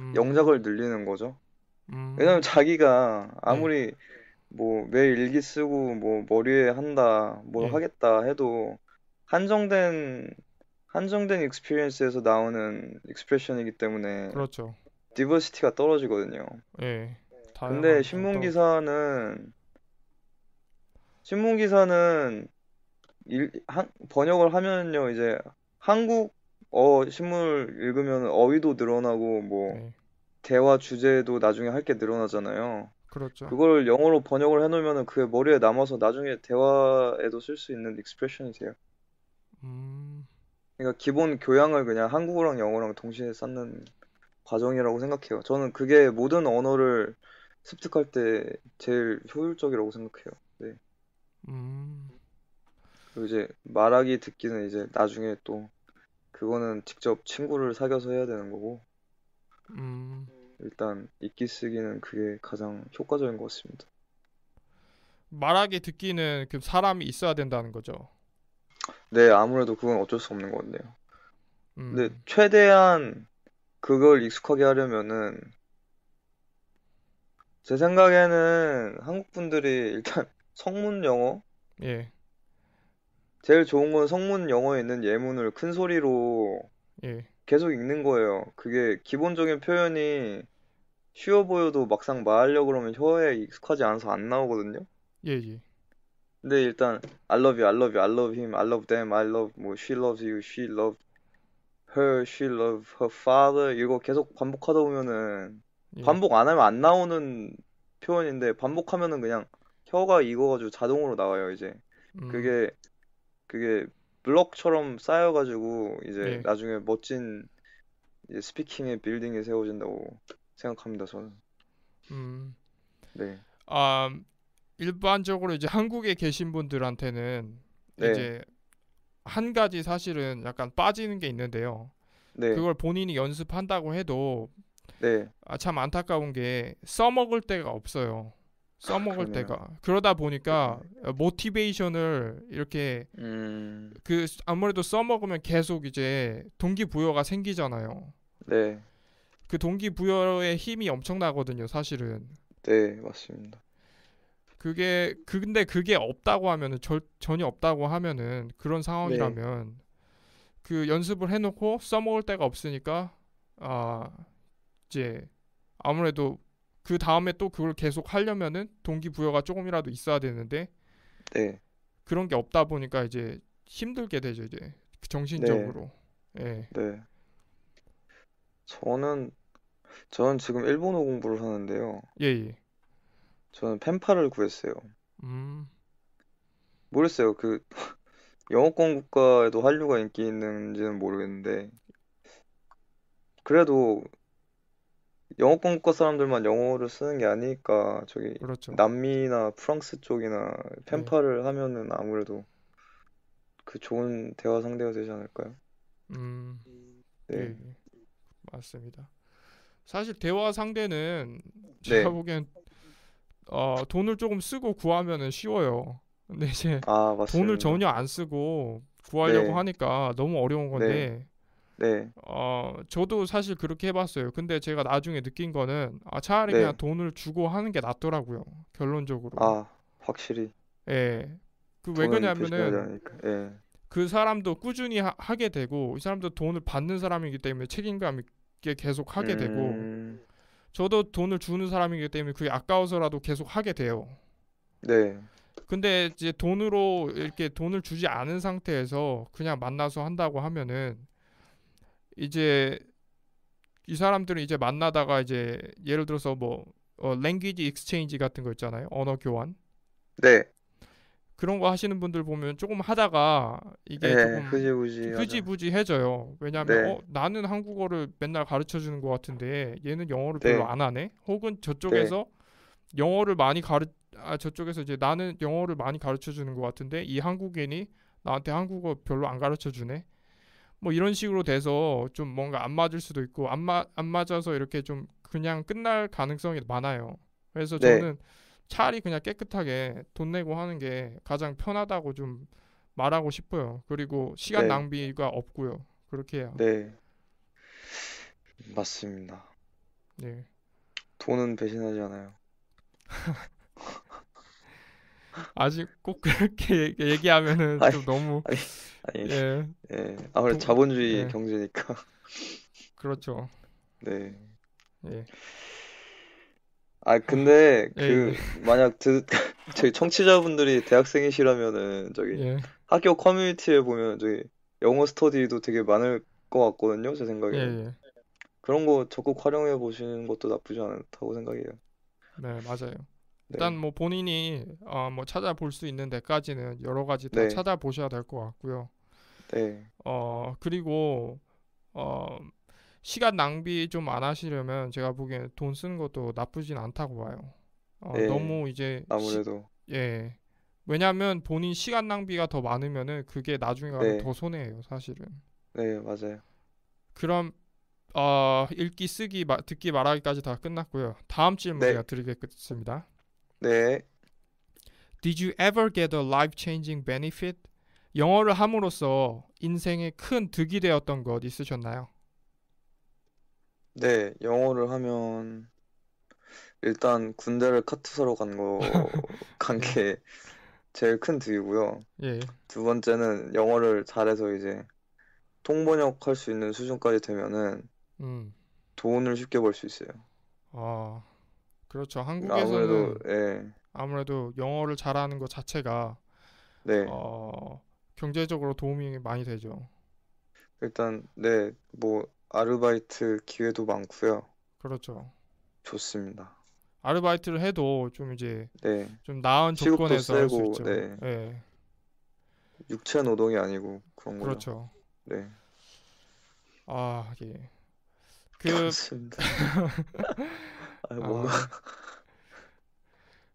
음. 영작을 늘리는 거죠. 음. 왜냐면 자기가 네. 아무리 예. 뭐 매일 일기 쓰고 뭐 머리에 한다 뭘 예. 하겠다 해도 한정된 한정된 익스피리언스에서 나오는 익스프레션이기 때문에 그렇죠. 디버시티가 떨어지거든요. 예. 근데 신문 기사는 신문 기사는 일, 한, 번역을 하면요 이제 한국어 신문을 읽으면 어휘도 늘어나고 뭐 네, 대화 주제도 나중에 할 게 늘어나잖아요. 그렇죠. 그걸 영어로 번역을 해놓으면 그게 머리에 남아서 나중에 대화에도 쓸 수 있는 익스프레션이 돼요. 음, 그러니까 기본 교양을 그냥 한국어랑 영어랑 동시에 쌓는 과정이라고 생각해요. 저는 그게 모든 언어를 습득할 때 제일 효율적이라고 생각해요. 네. 음. 그리고 이제 말하기 듣기는 이제 나중에 또 그거는 직접 친구를 사귀어서 해야 되는 거고. 음. 일단 읽기 쓰기는 그게 가장 효과적인 것 같습니다. 말하기 듣기는 그 사람이 있어야 된다는 거죠. 네, 아무래도 그건 어쩔 수 없는 것 같네요. 음. 근데 최대한 그걸 익숙하게 하려면은 제 생각에는 한국 분들이 일단 성문 영어 예. 제일 좋은 건 성문 영어에 있는 예문을 큰 소리로 예. 계속 읽는 거예요. 그게 기본적인 표현이 쉬워 보여도 막상 말하려고 그러면 혀에 익숙하지 않아서 안 나오거든요. 예, 예. 근데 일단 I love you, I love you, I love him, I love them, I love 뭐 she loves you, she loves her, she loves her father 이거 계속 반복하다 보면은 예. 반복 안 하면 안 나오는 표현인데 반복하면은 그냥 혀가 익어가지고 자동으로 나와요 이제 음. 그게 그게 블럭처럼 쌓여가지고 이제 네. 나중에 멋진 이제 스피킹의 빌딩이 세워진다고 생각합니다 저는. 음. 네. 아 일반적으로 이제 한국에 계신 분들한테는 네. 이제 한 가지 사실은 약간 빠지는 게 있는데요. 네. 그걸 본인이 연습한다고 해도 네. 아, 참 안타까운 게 써먹을 데가 없어요. 써먹을 때가 아, 그러다 보니까 모티베이션을 네. 이렇게 음... 그 아무래도 써먹으면 계속 이제 동기부여가 생기잖아요. 네. 그 동기부여의 힘이 엄청나거든요, 사실은. 네, 맞습니다. 그게 근데 그게 없다고 하면은 절, 전혀 없다고 하면은 그런 상황이라면 네. 그 연습을 해놓고 써먹을 데가 없으니까 아 이제 아무래도 그 다음에 또 그걸 계속 하려면은 동기부여가 조금이라도 있어야 되는데 네. 그런 게 없다 보니까 이제 힘들게 되죠 이제 그 정신적으로. 네. 예. 네. 저는 저는 지금 일본어 공부를 하는데요. 예, 예. 저는 펜팔을 구했어요. 음. 모르겠어요. 그 영어권 국가에도 한류가 인기 있는지는 모르겠는데 그래도 영어권국 사람들만 영어를 쓰는 게 아니니까 저기 그렇죠. 남미나 프랑스 쪽이나 펜파를 네. 하면은 아무래도 그 좋은 대화 상대가 되지 않을까요? 음, 네. 예, 예. 맞습니다. 사실 대화 상대는 네. 제가 네. 보기엔 어, 돈을 조금 쓰고 구하면은 쉬워요. 근데 이제 아, 돈을 전혀 안 쓰고 구하려고 네. 하니까 너무 어려운 건데 네. 네. 어, 저도 사실 그렇게 해봤어요. 근데 제가 나중에 느낀 거는 아, 차라리 네. 그냥 돈을 주고 하는 게 낫더라고요. 결론적으로. 아, 확실히. 예. 그 왜 그러냐면은 그러니까. 예. 그 사람도 꾸준히 하, 게 되고 이 사람도 돈을 받는 사람이기 때문에 책임감 있게 계속 하게 음... 되고 저도 돈을 주는 사람이기 때문에 그게 아까워서라도 계속 하게 돼요. 네. 근데 이제 돈으로 이렇게 돈을 주지 않은 상태에서 그냥 만나서 한다고 하면은 이제 이 사람들은 이제 만나다가 이제 예를 들어서 뭐 어, 랭귀지 익스체인지 같은 거 있잖아요. 언어 교환. 네. 그런 거 하시는 분들 보면 조금 하다가 이게 네, 조금 흐지부지 흐지부지해져요. 왜냐하면 네. 어, 나는 한국어를 맨날 가르쳐 주는 것 같은데 얘는 영어를 네. 별로 안 하네. 혹은 저쪽에서 영어를 많이 가르 아 저쪽에서 이제 나는 영어를 많이 가르쳐 주는 것 같은데 이 한국인이 나한테 한국어 별로 안 가르쳐 주네. 뭐 이런 식으로 돼서 좀 뭔가 안 맞을 수도 있고 안, 마, 안 맞아서 이렇게 좀 그냥 끝날 가능성이 많아요. 그래서 네. 저는 차라리 그냥 깨끗하게 돈 내고 하는 게 가장 편하다고 좀 말하고 싶어요. 그리고 시간 네. 낭비가 없고요. 그렇게 해요. 네. 맞습니다. 네. 돈은 배신하지 않아요. 아직 꼭 그렇게 얘기하면은 아니, 좀 너무 아니. 아니, 예. 예. 아무래도 자본주의 예. 경제니까. 그렇죠. 네. 예. 아 근데 예. 그 만약 드, 저희 청취자분들이 대학생이시라면은 저기 예. 학교 커뮤니티에 보면 저기 영어 스터디도 되게 많을 것 같거든요. 제 생각에는. 예. 예. 그런 거 적극 활용해 보시는 것도 나쁘지 않다고 생각해요. 네, 맞아요. 네. 일단 뭐 본인이 어, 뭐 찾아볼 수 있는 데까지는 여러 가지 다 네. 찾아보셔야 될 것 같고요. 네. 어, 그리고 어, 시간 낭비 좀 안 하시려면 제가 보기엔 돈 쓰는 것도 나쁘진 않다고 봐요. 어, 네. 너무 이제 아무래도 시, 예. 왜냐하면 본인 시간 낭비가 더 많으면은 그게 나중에 가면 네. 더 손해예요, 사실은. 네, 맞아요. 그럼 어, 읽기 쓰기 마, 듣기 말하기까지 다 끝났고요. 다음 질문 네. 제가 드리겠습니다. 네. Did you ever get a life-changing benefit 영어를 함으로써 인생에 큰 득이 되었던 것 있으셨나요? 네, 영어를 하면 일단 군대를 카투사로 간 거, 간게 네. 제일 큰 득이고요. 예. 두 번째는 영어를 잘해서 이제 통번역 할수 있는 수준까지 되면은 음. 돈을 쉽게 벌 수 있어요. 아, 그렇죠. 한국에서는 아무래도, 예. 아무래도 영어를 잘하는 것 자체가 네. 어, 경제적으로 도움이 많이 되죠. 일단 네, 뭐 아르바이트 기회도 많고요. 그렇죠. 좋습니다. 아르바이트를 해도 좀 이제 네. 좀 나은 조건에서 할 수 있죠. 네. 네. 예. 육체 노동이 아니고 그런 거 그렇죠. 네. 아, 예. 그 아, 뭔가 아.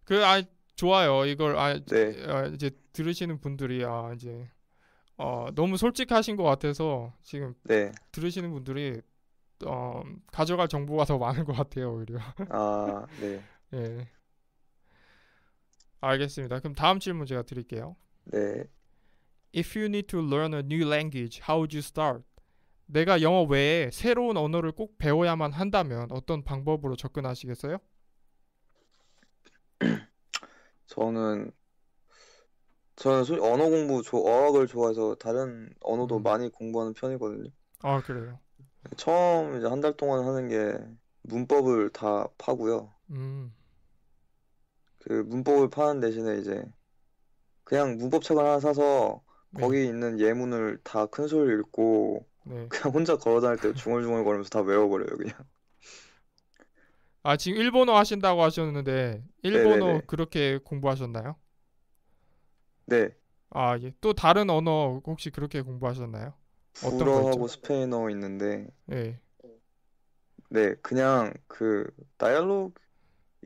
그 아, 좋아요. 이걸 아, 네. 아 이제 들으시는 분들이 아 이제 어, 너무 솔직하신 것 같아서 지금 네. 들으시는 분들이 어, 가져갈 정보가 더 많은 것 같아요 오히려. 아 네. 예. 알겠습니다. 그럼 다음 질문 제가 드릴게요. 네. If you need to learn a new language, how would you start? 내가 영어 외에 새로운 언어를 꼭 배워야만 한다면 어떤 방법으로 접근하시겠어요? 저는 저는 솔직히 언어 공부, 조, 어학을 좋아해서 다른 언어도 음. 많이 공부하는 편이거든요. 아, 그래요? 처음 이제 한 달 동안 하는 게 문법을 다 파고요. 음. 그 문법을 파는 대신에 이제 그냥 문법책을 하나 사서 거기 네. 있는 예문을 다 큰 소리 읽고 네. 그냥 혼자 걸어 다닐 때 중얼중얼 거리면서 다 외워버려요, 그냥. 아, 지금 일본어 하신다고 하셨는데 일본어 네네네. 그렇게 공부하셨나요? 네. 아, 예. 또 다른 언어 혹시 그렇게 공부하셨나요? 불어하고 스페인어 있는데 예. 네 그냥 그 다이얼로그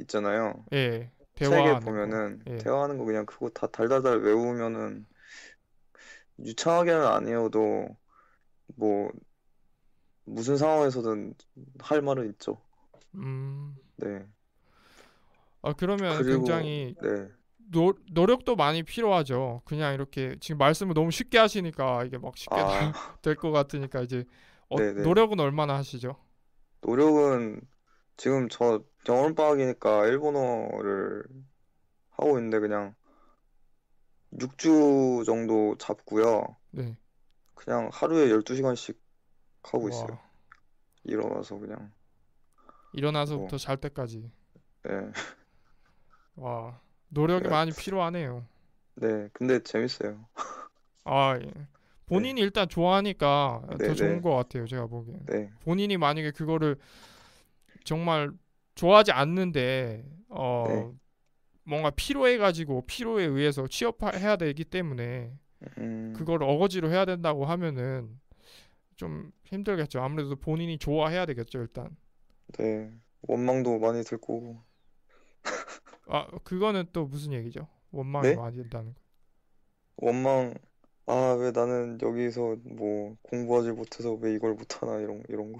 있잖아요. 예. 대화 보면은 예. 대화하는 거 그냥 그거 다 달달달 외우면은 유창하게는 아니어도 뭐 무슨 상황에서든 할 말은 있죠. 음. 네. 아, 그러면 그리고 굉장히 네. 노, 노력도 많이 필요하죠. 그냥 이렇게 지금 말씀을 너무 쉽게 하시니까 이게 막 쉽게 아. 될것 같으니까 이제 어, 네, 네. 노력은 얼마나 하시죠? 노력은 지금 저 여름방학이니까 일본어를 하고 있는데 그냥 6주 정도 잡고요. 네. 그냥 하루에 12시간씩 하고 있어요. 일어나서 그냥 일어나서부터 뭐. 잘 때까지. 네. 와 노력이 그러니까 많이 필요하네요. 네, 근데 재밌어요. 아, 예. 본인이 네. 일단 좋아하니까 네, 더 좋은 네. 것 같아요. 제가 보기엔. 네. 본인이 만약에 그거를 정말 좋아하지 않는데 어 네. 뭔가 피로해 가지고 피로에 의해서 취업해야 되기 때문에 음... 그걸 어거지로 해야 된다고 하면은 좀 힘들겠죠. 아무래도 본인이 좋아해야 되겠죠, 일단. 네. 원망도 많이 들고 아 그거는 또 무슨 얘기죠? 원망이 네? 많이 된다는 거. 원망 아 왜 나는 여기서 뭐 공부하지 못해서 왜 이걸 못하나 이런 이런 거.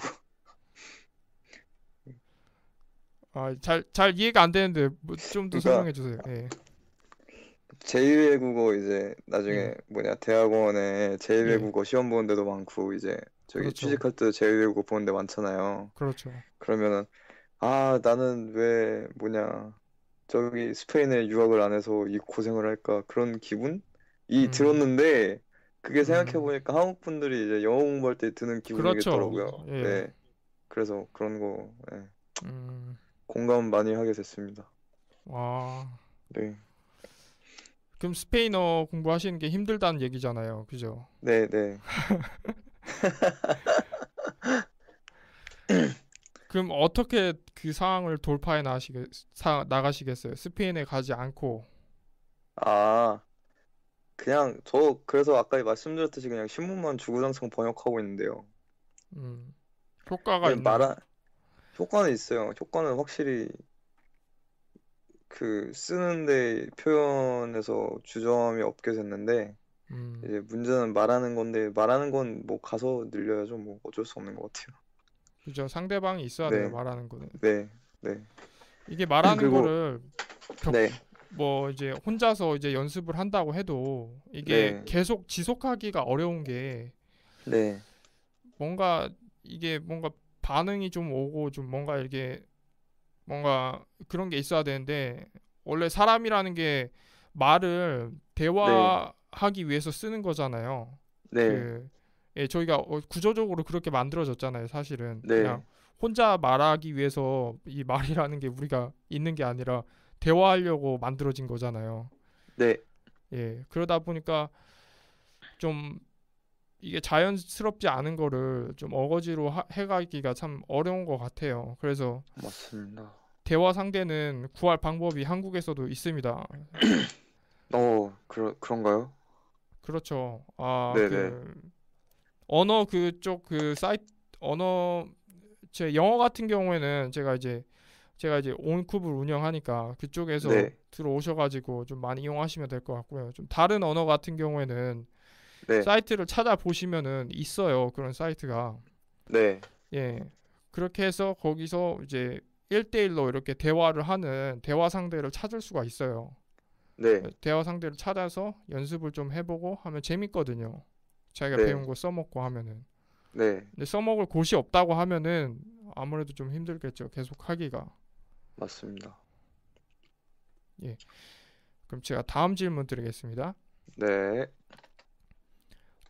아잘잘 잘 이해가 안 되는데 뭐 좀더 그러니까 설명해 그러니까 주세요. 예. 제2외국어 이제 나중에 예. 뭐냐 대학원에 제2외국어 음. 시험 보는 데도 많고 이제 저기 그렇죠. 취직할 때 제2외국어 보는 데 많잖아요. 그렇죠. 그러면은 아 나는 왜 뭐냐 저기 스페인에 유학을 안 해서 이 고생을 할까 그런 기분이 음. 들었는데 그게 음. 생각해 보니까 한국 분들이 이제 영어 공부할 때 드는 기분이겠더라고요. 그렇죠. 예. 네. 그래서 그런 거 네. 음. 공감 많이 하게 됐습니다. 와. 네. 그럼 스페인어 공부하시는 게 힘들다는 얘기잖아요. 그죠? 네, 네. 그럼 어떻게 그 상황을 돌파해 나시겠 사, 나가시겠어요? 스페인에 가지 않고. 아, 그냥 저 그래서 아까 말씀드렸듯이 그냥 신문만 주구장창 번역하고 있는데요. 음, 효과가 있나? 말한 효과는 있어요. 효과는 확실히 그 쓰는데 표현에서 주저함이 없게 됐는데 음. 이제 문제는 말하는 건데 말하는 건 뭐 가서 늘려야죠. 뭐 어쩔 수 없는 것 같아요. 그죠. 상대방이 있어야 네. 돼요. 네. 말하는 거는. 네. 네. 이게 말하는 그리고, 거를 벽, 네. 뭐 이제 혼자서 이제 연습을 한다고 해도 이게 네. 계속 지속하기가 어려운 게 네. 뭔가 이게 뭔가 반응이 좀 오고 좀 뭔가 이렇게 뭔가 그런 게 있어야 되는데 원래 사람이라는 게 말을 네. 대화하기 위해서 쓰는 거잖아요. 네. 그 예, 저희가 어, 구조적으로 그렇게 만들어졌잖아요, 사실은. 네. 그냥 혼자 말하기 위해서 이 말이라는 게 우리가 있는 게 아니라 대화하려고 만들어진 거잖아요. 네. 예. 그러다 보니까 좀 이게 자연스럽지 않은 거를 좀 어거지로 해가기가 참 어려운 것 같아요. 그래서 맞습니다. 대화 상대는 구할 방법이 한국에서도 있습니다. 어, 그러, 그런가요? 그렇죠. 아, 네네. 그, 언어 그쪽 그 사이트 언어 제 영어 같은 경우에는 제가 이제 제가 이제 온쿱을 운영하니까 그쪽에서 네. 들어오셔가지고 좀 많이 이용하시면 될 것 같고요. 좀 다른 언어 같은 경우에는 네. 사이트를 찾아보시면은 있어요 그런 사이트가. 네. 예. 그렇게 해서 거기서 이제 1대1로 이렇게 대화를 하는 대화 상대를 찾을 수가 있어요. 네. 대화 상대를 찾아서 연습을 좀 해보고 하면 재밌거든요. 자기가 네. 배운 거 써먹고 하면은. 네. 근데 써먹을 곳이 없다고 하면은 아무래도 좀 힘들겠죠. 계속 하기가. 맞습니다. 예. 그럼 제가 다음 질문 드리겠습니다. 네.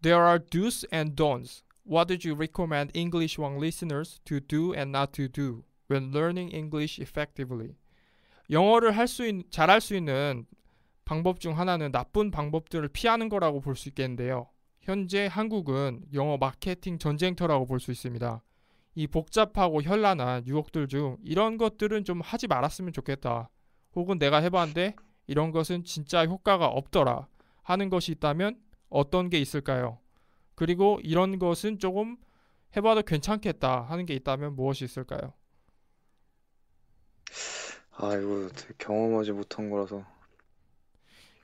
There are do's and don'ts. What did you recommend English 1 listeners to do and not to do when learning English effectively? 영어를 할수 잘할 수 있는 방법 중 하나는 나쁜 방법들을 피하는 거라고 볼 수 있겠는데요. 현재 한국은 영어 마케팅 전쟁터라고 볼 수 있습니다. 이 복잡하고 현란한 유혹들 중 이런 것들은 좀 하지 말았으면 좋겠다. 혹은 내가 해봤는데 이런 것은 진짜 효과가 없더라 하는 것이 있다면 어떤 게 있을까요? 그리고 이런 것은 조금 해봐도 괜찮겠다 하는 게 있다면 무엇이 있을까요? 아 이거 경험하지 못한 거라서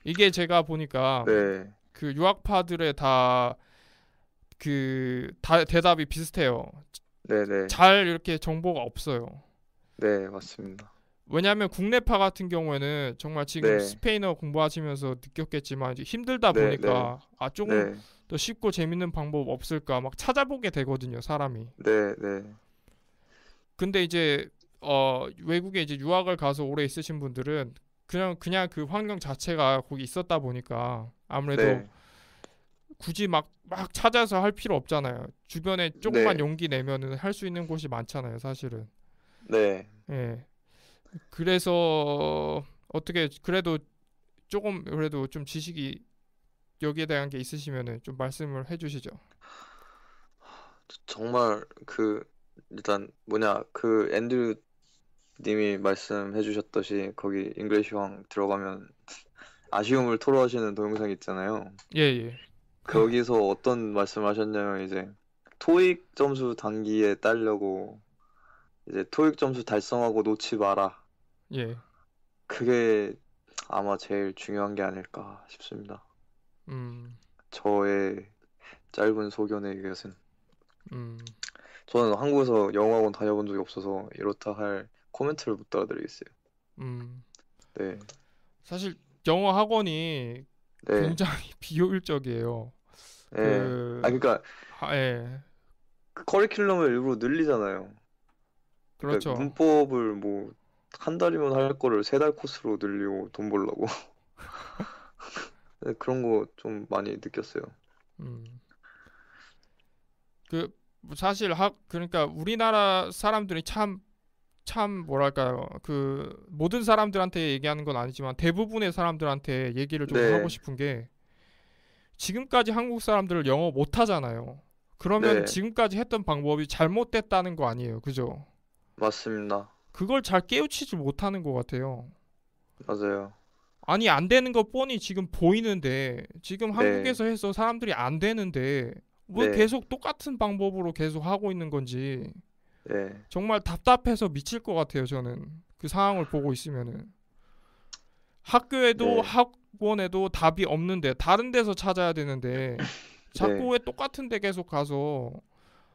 이게 제가 보니까 네. 그 유학파들의 다 그다 그 대답이 비슷해요. 네네. 잘 이렇게 정보가 없어요. 네 맞습니다. 왜냐하면 국내파 같은 경우에는 정말 지금 네. 스페인어 공부하시면서 느꼈겠지만 이제 힘들다 네, 보니까 네. 아 조금 네. 더 쉽고 재밌는 방법 없을까 막 찾아보게 되거든요 사람이. 네 네. 근데 이제 어 외국에 이제 유학을 가서 오래 있으신 분들은 그냥 그냥 그 환경 자체가 거기 있었다 보니까 아무래도 네. 굳이 막 막 찾아서 할 필요 없잖아요. 주변에 조금만 네. 용기 내면은 할 수 있는 곳이 많잖아요, 사실은. 네. 예. 그래서 어떻게 그래도 조금 그래도 좀 지식이 여기에 대한 게 있으시면은 좀 말씀을 해주시죠. 정말 그 일단 뭐냐 그 앤드류 님이 말씀해 주셨듯이 거기 잉글리시왕 들어가면 아쉬움을 토로하시는 동영상 있잖아요. 예, 예. 거기서 어떤 말씀하셨냐면 이제 토익 점수 단기에 딸려고 이제 토익 점수 달성하고 놓지 마라. 예. 그게 아마 제일 중요한 게 아닐까 싶습니다. 음. 저의 짧은 소견에 의해서는. 음. 저는 한국에서 영어학원 다녀본 적이 없어서 이렇다 할 코멘트를 못 달아드리겠어요. 음. 네. 사실 영어 학원이 네. 굉장히 비효율적이에요. 예. 그... 아 그러니까 아, 예. 그 커리큘럼을 일부러 늘리잖아요. 그러니까 그렇죠. 그러니까 문법을 뭐 한 달이면 할 거를 세 달 코스로 늘리고 돈 벌라고. 그런 거 좀 많이 느꼈어요. 음. 그 사실 학 그러니까 우리나라 사람들이 참참 뭐랄까요 그 모든 사람들한테 얘기하는 건 아니지만 대부분의 사람들한테 얘기를 좀 네. 하고 싶은 게 지금까지 한국 사람들을 영어 못 하잖아요. 그러면 네. 지금까지 했던 방법이 잘못됐다는 거 아니에요, 그죠? 맞습니다. 그걸 잘 깨우치지 못하는 것 같아요. 맞아요. 아니 안 되는 거 뻔히 지금 보이는데 지금 네. 한국에서 해서 사람들이 안 되는데 왜 네. 계속 똑같은 방법으로 계속 하고 있는 건지 네. 정말 답답해서 미칠 것 같아요. 저는 그 상황을 보고 있으면은 학교에도 네. 학원에도 답이 없는데 다른 데서 찾아야 되는데 네. 자꾸 왜 똑같은 데 계속 가서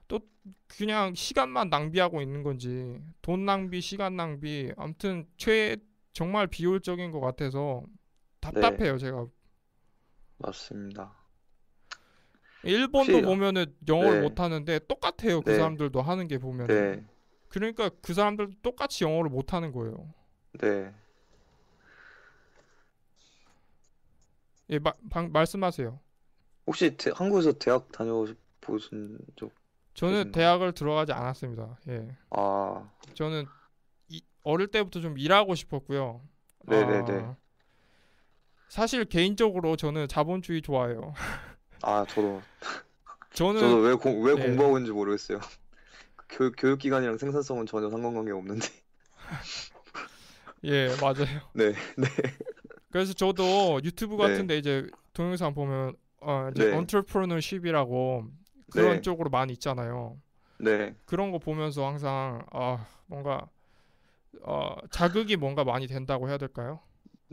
또 그냥 시간만 낭비하고 있는 건지 돈 낭비, 시간 낭비, 아무튼 최 정말 비효율적인 것 같아서 네. 답답해요 제가. 맞습니다. 일본도 혹시... 보면은 영어를 네. 못 하는데 똑같아요. 그 네. 사람들도 하는 게 보면. 네. 그러니까 그 사람들도 똑같이 영어를 못 하는 거예요. 네. 예, 마, 방, 말씀하세요. 혹시 대, 한국에서 대학 다녀보신 적? 저는 보신... 대학을 들어가지 않았습니다. 예. 아. 저는 이, 어릴 때부터 좀 일하고 싶었고요. 네네네. 네, 네. 아, 사실 개인적으로 저는 자본주의 좋아해요. 아 저도 저는 저도 왜, 공, 왜 네. 공부하고 있는지 모르겠어요. 그 교, 교육 기관이랑 생산성은 전혀 상관관계 없는데. 예 맞아요. 네 네. 그래서 저도 유튜브 네. 같은데 네. 이제 동영상 보면 어 이제 네. 언트레프너십이라고 네. 그런 네. 쪽으로 많이 있잖아요. 네. 그런 거 보면서 항상 아 뭔가 어 자극이 뭔가 많이 된다고 해야 될까요?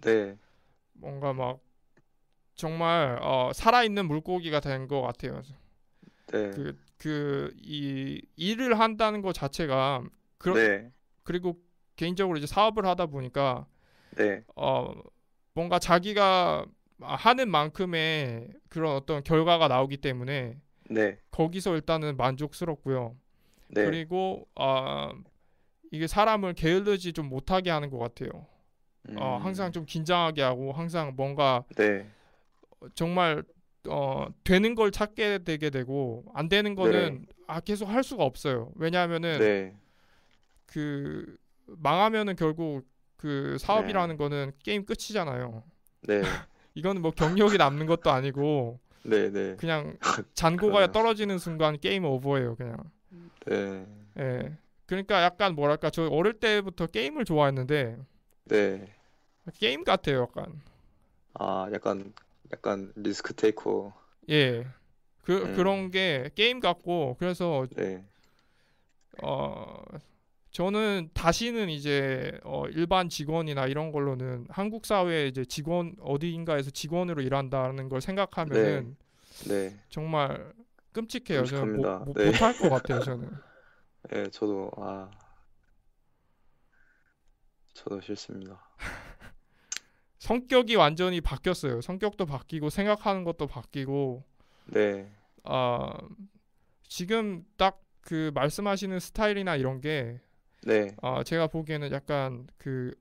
네. 뭔가 막 정말 어, 살아있는 물고기가 된 것 같아요. 네. 그그이 일을 한다는 것 자체가 그런 네. 그리고 개인적으로 이제 사업을 하다 보니까 네. 어 뭔가 자기가 하는 만큼의 그런 어떤 결과가 나오기 때문에 네. 거기서 일단은 만족스럽고요. 네. 그리고 아 어, 이게 사람을 게을르지 좀 못하게 하는 것 같아요. 어, 음. 어, 항상 좀 긴장하게 하고 항상 뭔가 네. 정말 어, 되는 걸 찾게 되게 되고 안 되는 네. 거는 네. 아 계속 할 수가 없어요. 왜냐하면은 네. 그 망하면은 결국 그 사업이라는 네. 거는 게임 끝이잖아요. 네. 이거는 뭐 경력이 남는 것도 아니고 네, 네. 그냥 잔고가 떨어지는 순간 게임 오버예요, 그냥. 네. 예. 그러니까 약간 뭐랄까 저 어릴 때부터 게임을 좋아했는데 네. 게임 같아요, 약간. 아, 약간 약간 리스크 테이커. 예. 그 음. 그런 게 게임 같고 그래서 네. 어 저는 다시는 이제 어, 일반 직원이나 이런 걸로는 한국 사회 이제 직원 어디인가에서 직원으로 일한다는 걸 생각하면은 네. 네. 정말 끔찍해요. 끔찍합니다. 저는 네. 못할 것 같아요. 저는. 네, 저도 아 저도 싫습니다. 성격이 완전히 바뀌었어요. 성격도 바뀌고 생각하는 것도 바뀌고. 네. 아 지금 딱 그 말씀하시는 스타일이나 이런 게 네. 아 제가 보기에는 약간 그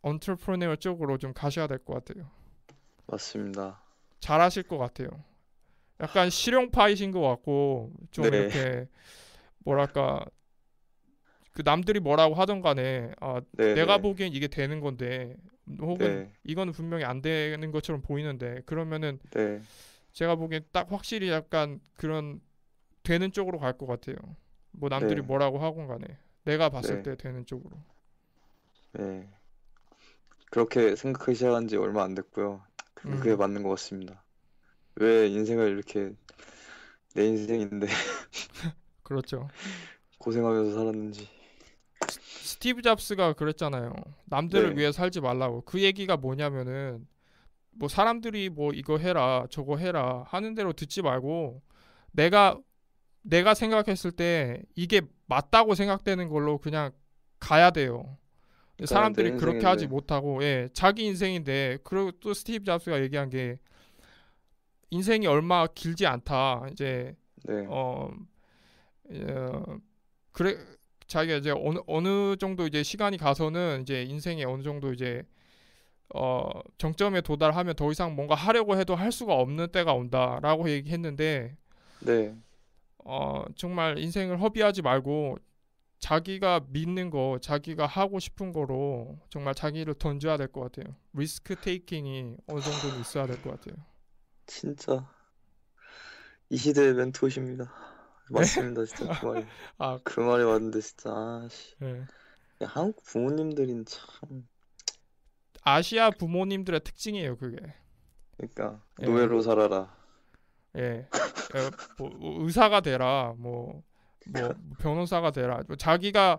언트프레네어 쪽으로 좀 가셔야 될 것 같아요. 맞습니다. 잘하실 것 같아요. 약간 실용파이신 것 같고 좀 네. 이렇게 뭐랄까 그 남들이 뭐라고 하던 간에 아, 네, 내가 네. 보기엔 이게 되는 건데 혹은 네. 이건 분명히 안 되는 것처럼 보이는데 그러면은 네. 제가 보기엔 딱 확실히 약간 그런 되는 쪽으로 갈 것 같아요. 뭐 남들이 네. 뭐라고 하건 간에 내가 봤을 네. 때 되는 쪽으로. 네. 그렇게 생각하기 시작한 지 얼마 안 됐고요. 그게 음. 맞는 것 같습니다. 왜 인생을 이렇게 내 인생인데 그렇죠. 고생하면서 살았는지. 스티브 잡스가 그랬잖아요. 남들을 네. 위해 살지 말라고. 그 얘기가 뭐냐면은 뭐 사람들이 뭐 이거 해라 저거 해라 하는 대로 듣지 말고 내가 내가 생각했을 때 이게 맞다고 생각되는 걸로 그냥 가야 돼요. 사람들이 그렇게 하지 못하고 예 자기 인생인데 그리고 또 스티브 잡스가 얘기한 게 인생이 얼마 길지 않다 이제 네. 어, 어 그래 자기가 이제 어느 어느 정도 이제 시간이 가서는 이제 인생에 어느 정도 이제 어 정점에 도달하면 더 이상 뭔가 하려고 해도 할 수가 없는 때가 온다라고 얘기했는데 네. 어 정말 인생을 허비하지 말고 자기가 믿는 거, 자기가 하고 싶은 거로 정말 자기를 던져야 될 것 같아요. 리스크 테이킹이 어느 정도는 있어야 될 것 같아요. 진짜 이 시대의 멘토십니다. 맞습니다 진짜 그 말이 아, 그 말이 맞는데 진짜 아씨 네. 한국 부모님들은 참 아시아 부모님들의 특징이에요 그게 그러니까 예. 노예로 살아라 예 어, 뭐, 뭐, 의사가 되라 뭐, 뭐 변호사가 되라 뭐 자기가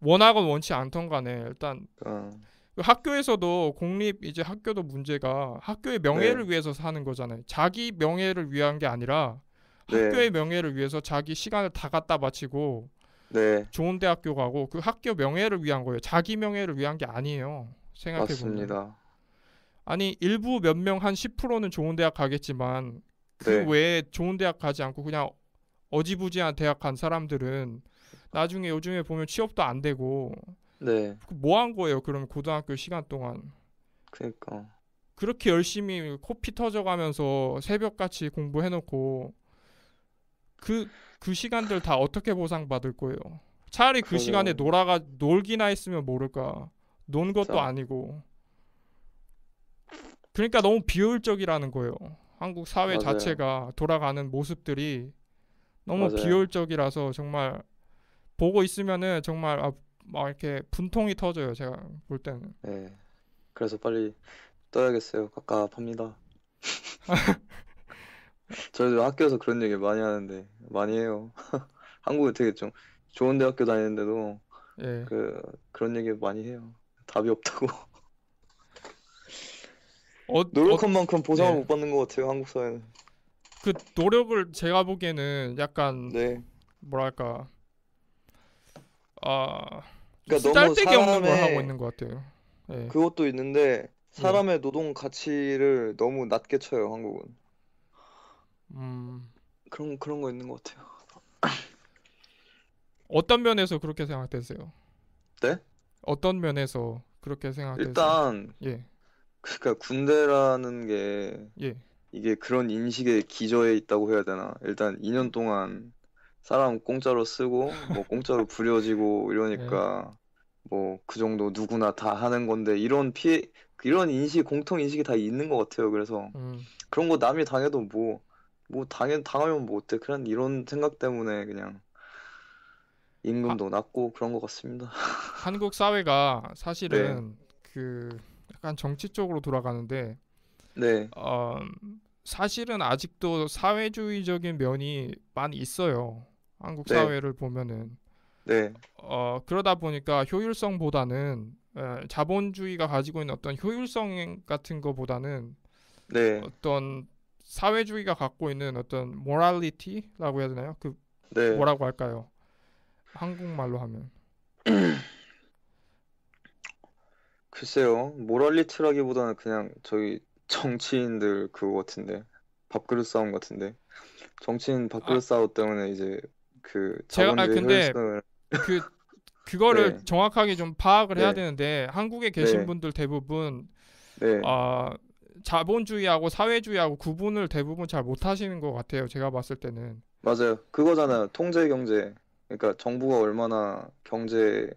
원하건 원치 않던 간에 일단 어. 그 학교에서도 공립 이제 학교도 문제가 학교의 명예를 네. 위해서 사는 거잖아요 자기 명예를 위한 게 아니라 네. 학교의 명예를 위해서 자기 시간을 다 갖다 바치고 네. 좋은 대학교 가고 그 학교 명예를 위한 거예요. 자기 명예를 위한 게 아니에요. 생각해 보다 아니 일부 몇 명 한 10%는 좋은 대학 가겠지만 그 네. 외에 좋은 대학 가지 않고 그냥 어지부지한 대학 간 사람들은 나중에 요즘에 보면 취업도 안 되고 네. 그 뭐한 거예요? 그럼 고등학교 시간 동안. 그러니까. 그렇게 열심히 코피 터져가면서 새벽같이 공부해놓고 그, 그 시간들 다 어떻게 보상받을 거예요? 차라리 그 그러면... 시간에 놀아가 놀기나 했으면 모를까. 논 것도 자. 아니고. 그러니까 너무 비효율적이라는 거예요. 한국 사회 맞아요. 자체가 돌아가는 모습들이 너무 맞아요. 비효율적이라서 정말 보고 있으면은 정말 아, 막 이렇게 분통이 터져요. 제가 볼 때는. 네. 그래서 빨리 떠야겠어요. 깝깝합니다. 저희도 학교에서 그런 얘기 많이 하는데 많이 해요. 한국에 되게 좀 좋은 대학교 다니는데도 예. 그 그런 얘기 많이 해요. 답이 없다고. 어, 노력한 어, 만큼 보상을 네. 못 받는 것 같아요 한국 사회는. 그 노력을 제가 보기에는 약간 네. 뭐랄까 아 그러니까 쓸데기 없는 걸 하고 있는 것 같아요. 네. 그것도 있는데 사람의 음. 노동 가치를 너무 낮게 쳐요 한국은. 음. 그런 그런 거 있는 것 같아요. 어떤 면에서 그렇게 생각되세요? 네? 어떤 면에서 그렇게 생각되세요? 일단 예. 그러니까 군대라는 게 예. 이게 그런 인식의 기저에 있다고 해야 되나? 일단 2년 동안 사람 공짜로 쓰고 뭐 공짜로 부려지고 이러니까 예. 뭐그 정도 누구나 다 하는 건데 이런 피 이런 인식 공통 인식이 다 있는 것 같아요. 그래서 음. 그런 거 남이 당해도 뭐뭐 당연 당하면 뭐 어때 그런 이런 생각 때문에 그냥 임금도 아, 낮고 그런 것 같습니다. 한국 사회가 사실은 네. 그 약간 정치 쪽으로 돌아가는데 네. 어, 사실은 아직도 사회주의적인 면이 많이 있어요. 한국 네. 사회를 보면은 네. 어, 그러다 보니까 효율성보다는 에, 어, 자본주의가 가지고 있는 어떤 효율성 같은 거보다는 네. 어떤 사회주의가 갖고 있는 어떤 모랄리티라고 해야 되나요? 그 네. 뭐라고 할까요? 한국말로 하면 글쎄요 모랄리티라기보다는 그냥 저희 정치인들 그거 같은데 밥그릇 싸움 같은데 정치인 밥그릇 아, 싸움 때문에 이제 그 제가 아 근데 그 그거를 네. 정확하게 좀 파악을 네. 해야 되는데 한국에 네. 계신 분들 대부분 네. 아 자본주의하고 사회주의하고 구분을 대부분 잘 못하시는 것 같아요. 제가 봤을 때는. 맞아요. 그거잖아요. 통제 경제. 그러니까 정부가 얼마나 경제에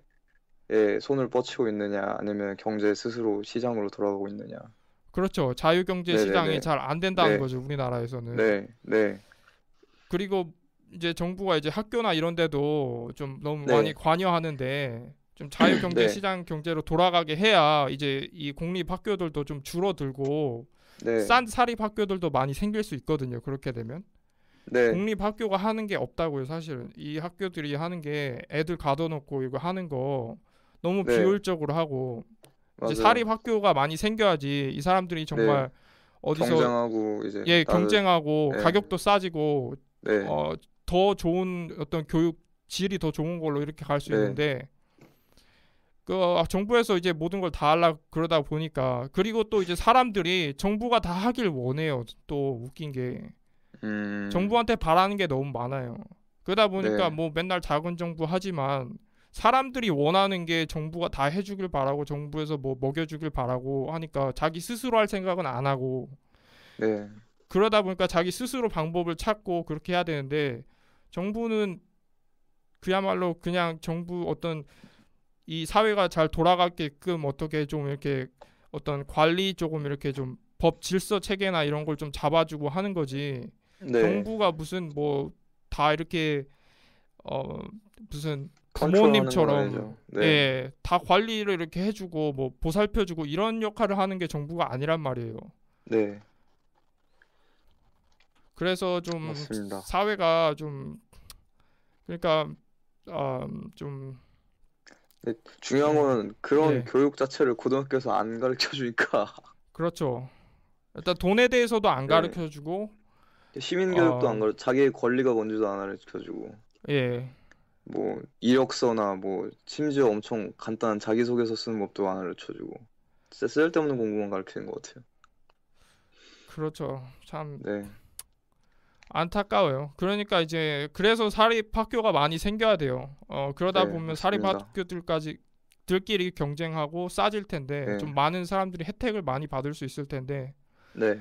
손을 뻗치고 있느냐, 아니면 경제 스스로 시장으로 돌아가고 있느냐. 그렇죠. 자유경제 네, 네, 시장이 네. 잘안 된다는 네. 거죠. 우리나라에서는. 네, 네. 그리고 이제 정부가 이제 학교나 이런 데도 좀 너무 네. 많이 관여하는데 좀 자유 경제 네. 시장 경제로 돌아가게 해야 이제 이 공립 학교들도 좀 줄어들고 네. 싼 사립 학교들도 많이 생길 수 있거든요. 그렇게 되면 네. 공립 학교가 하는 게 없다고요. 사실은 이 학교들이 하는 게 애들 가둬놓고 이거 하는 거 너무 네. 비효율적으로 하고 맞아요. 이제 사립 학교가 많이 생겨야지 이 사람들이 정말 네. 어디서 경쟁하고 이제 예 다른... 경쟁하고 네. 가격도 싸지고 어, 더 좋은 어떤 교육 질이 더 좋은 걸로 이렇게 갈 수 있는데 그 아, 정부에서 이제 모든 걸 다 하려 고 그러다 보니까 그리고 또 이제 사람들이 정부가 다 하길 원해요. 또 웃긴 게 음... 정부한테 바라는 게 너무 많아요. 그러다 보니까 네. 뭐 맨날 작은 정부 하지만 사람들이 원하는 게 정부가 다 해주길 바라고 정부에서 뭐 먹여주길 바라고 하니까 자기 스스로 할 생각은 안 하고 네. 그러다 보니까 자기 스스로 방법을 찾고 그렇게 해야 되는데 정부는 그야말로 그냥 정부 어떤 이 사회가 잘 돌아가게끔 어떻게 좀 이렇게 어떤 관리 조금 이렇게 좀 법 질서 체계나 이런 걸 좀 잡아주고 하는 거지 네. 정부가 무슨 뭐 다 이렇게 어 무슨 부모님처럼 네. 예, 다 관리를 이렇게 해주고 뭐 보살펴주고 이런 역할을 하는 게 정부가 아니란 말이에요. 네. 그래서 좀 맞습니다. 사회가 좀 그러니까 아좀 중요한 건 네. 그런 네. 교육 자체를 고등학교에서 안 가르쳐 주니까. 그렇죠. 일단 돈에 대해서도 안 네. 가르쳐 주고 시민 교육도 어... 안 가르쳐 자기의 권리가 뭔지도 안 가르쳐 주고. 예. 뭐 이력서나 뭐 심지어 엄청 간단한 자기소개서 쓰는 법도 안 가르쳐 주고. 진짜 쓸데없는 공부만 가르치는 것 같아요. 그렇죠. 참 네. 안타까워요. 그러니까 이제 그래서 사립학교가 많이 생겨야 돼요. 어 그러다 네, 보면 사립학교들까지 들끼리 경쟁하고 싸질 텐데 네. 좀 많은 사람들이 혜택을 많이 받을 수 있을 텐데 네.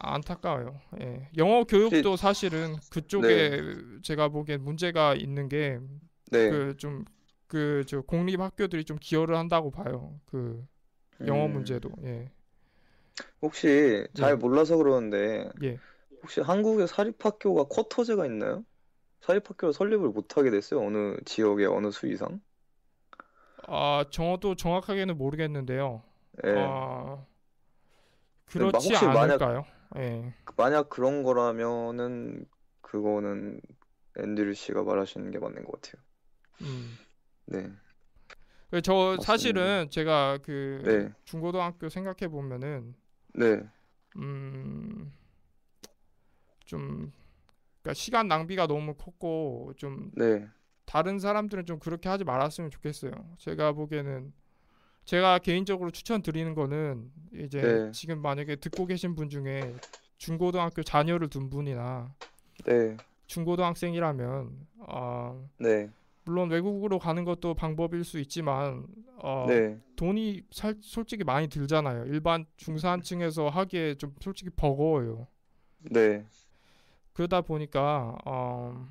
안타까워요. 예. 영어 교육도 시 그 사실은 그쪽에 네. 제가 보기엔 문제가 있는 게 그 좀 그저 네. 공립 학교들이 좀 기여를 한다고 봐요. 그 영어 음... 문제도. 예. 혹시 잘 네. 몰라서 그러는데 예. 혹시 한국에 사립학교가 쿼터제가 있나요? 사립학교를 설립을 못하게 됐어요. 어느 지역의 어느 수 이상? 아, 정어도 정확하게는 모르겠는데요. 예. 아, 그렇지 혹시 않을까요? 만약, 예. 만약 그런 거라면은 그거는 앤드류 씨가 말하시는 게 맞는 것 같아요. 음. 네. 그 저 맞습니다. 사실은 제가 그 네. 중고등학교 생각해 보면은 네. 음. 좀 그러니까 시간 낭비가 너무 컸고 좀 네. 다른 사람들은 좀 그렇게 하지 말았으면 좋겠어요. 제가 보기에는 제가 개인적으로 추천드리는 거는 이제 네. 지금 만약에 듣고 계신 분 중에 중고등학교 자녀를 둔 분이나 네. 중고등학생이라면 어 네. 물론 외국으로 가는 것도 방법일 수 있지만 어 네. 돈이 살, 솔직히 많이 들잖아요. 일반 중산층에서 하기에 좀 솔직히 버거워요. 네. 그러다 보니까 어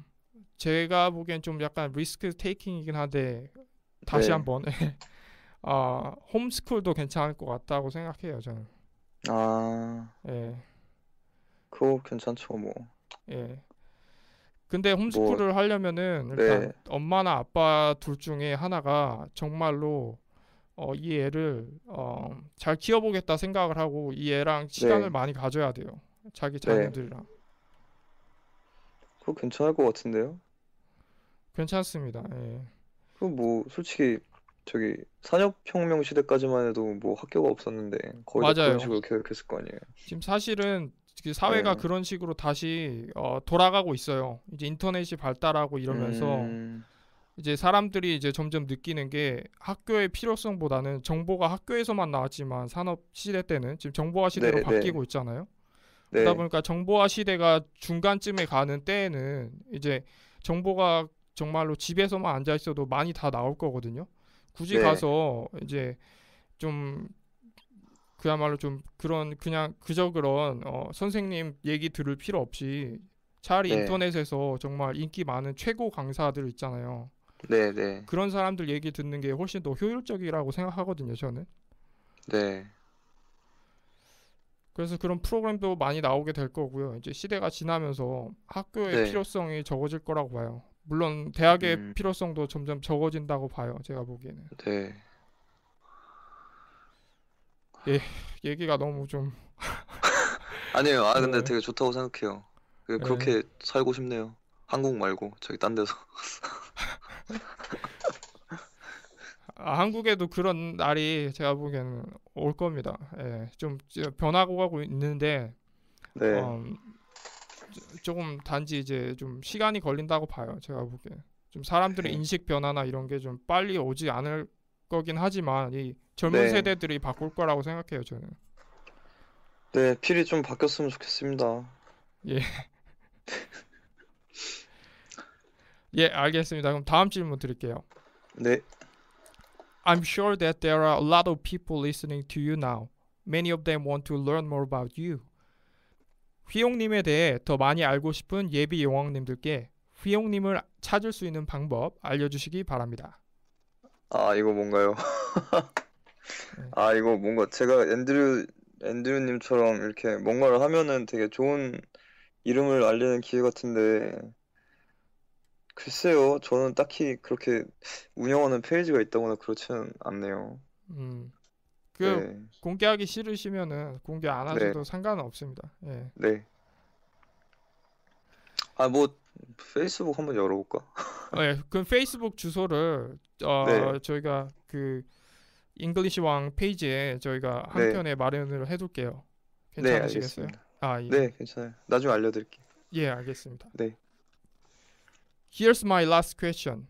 제가 보기엔 좀 약간 리스크 테이킹이긴 한데 다시 네. 한번 어, 홈스쿨도 괜찮을 것 같다고 생각해요 저는. 아, 예. 그거 괜찮죠 뭐. 예. 근데 홈스쿨을 뭐, 하려면은 네. 일단 네. 엄마나 아빠 둘 중에 하나가 정말로 어, 이 애를 어, 잘 키워보겠다 생각을 하고 이 애랑 시간을 네. 많이 가져야 돼요. 자기 자녀들이랑. 그거 괜찮을 것 같은데요? 괜찮습니다. 예. 그뭐 솔직히 저기 산업혁명 시대까지만 해도 뭐 학교가 없었는데 거의 맞아요. 그런 식으로 교육했을 거 아니에요. 지금 사실은 사회가 네. 그런 식으로 다시 어, 돌아가고 있어요. 이제 인터넷이 발달하고 이러면서 음... 이제 사람들이 이제 점점 느끼는 게 학교의 필요성보다는 정보가 학교에서만 나왔지만 산업 시대 때는 지금 정보화 시대로 네, 네. 바뀌고 네. 있잖아요. 네. 그러다 보니까 정보화 시대가 중간쯤에 가는 때에는 이제 정보가 정말로 집에서만 앉아 있어도 많이 다 나올 거거든요. 굳이 네. 가서 이제 좀 그야말로 좀 그런 그냥 그저 그런 어, 선생님 얘기 들을 필요 없이 차라리 네. 인터넷에서 정말 인기 많은 최고 강사들 있잖아요. 네, 네. 그런 사람들 얘기 듣는 게 훨씬 더 효율적이라고 생각하거든요, 저는. 네. 그래서 그런 프로그램도 많이 나오게 될 거고요. 이제 시대가 지나면서 학교의 네. 필요성이 적어질 거라고 봐요. 물론 대학의 음. 필요성도 점점 적어진다고 봐요. 제가 보기에는. 네. 예, 얘기가 너무 좀 아니에요. 아 근데 네. 되게 좋다고 생각해요. 그 네. 그렇게 네. 살고 싶네요. 한국 말고 저기 딴 데서. 아, 한국에도 그런 날이 제가 보기에는 올 겁니다. 예, 좀 변하고 가고 있는데 네. 어, 조금 단지 이제 좀 시간이 걸린다고 봐요. 제가 보기에 좀 사람들의 네. 인식 변화나 이런 게 좀 빨리 오지 않을 거긴 하지만 이 젊은 네. 세대들이 바꿀 거라고 생각해요. 저는. 네, 필이 좀 바뀌었으면 좋겠습니다. 예. 예, 알겠습니다. 그럼 다음 질문 드릴게요. 네. I'm sure that there are a lot of people listening to you now. Many of them want to learn more about you. 휘용님에 대해 더 많이 알고 싶은 예비 용왕님들께 휘용님을 찾을 수 있는 방법 알려주시기 바랍니다. 아 이거 뭔가요? 아 이거 뭔가 제가 앤드류 앤드류님처럼 이렇게 뭔가를 하면은 되게 좋은 이름을 알리는 기회 같은데 글쎄요, 저는 딱히 그렇게 운영하는 페이지가 있다거나 그렇지는 않네요. 음. 그 네. 공개하기 싫으시면은 공개 안 네. 하셔도 네. 상관은 없습니다. 예. 네. 아뭐 페이스북 한번 열어볼까? 네, 그럼 페이스북 주소를 어, 네. 저희가 그 잉글리시 왕 페이지에 저희가 한 네. 편에 마련을 해둘게요. 네, 괜찮으시겠어요? 네, 알겠습니다. 아, 예. 네, 괜찮아요. 나중에 알려드릴게요. 예, 알겠습니다. 네. Here's my last question.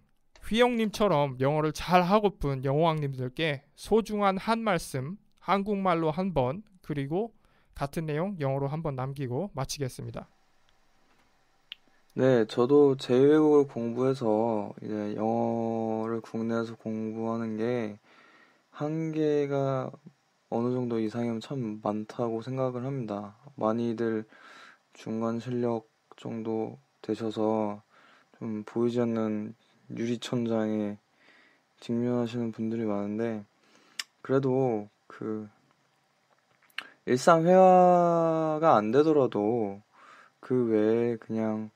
휘영님처럼 영어를 잘하고픈 영어왕님들께 소중한 한 말씀 한국말로 한 번 그리고 같은 내용 영어로 한 번 남기고 마치겠습니다. 네, 저도 제외국을 공부해서 이제 영어를 국내에서 공부하는 게 한계가 어느 정도 이상이면 참 많다고 생각을 합니다. 많이들 중간 실력 정도 되셔서 좀 보이지 않는 유리천장에 직면하시는 분들이 많은데 그래도 그 일상 회화가 안 되더라도 그 외에 그냥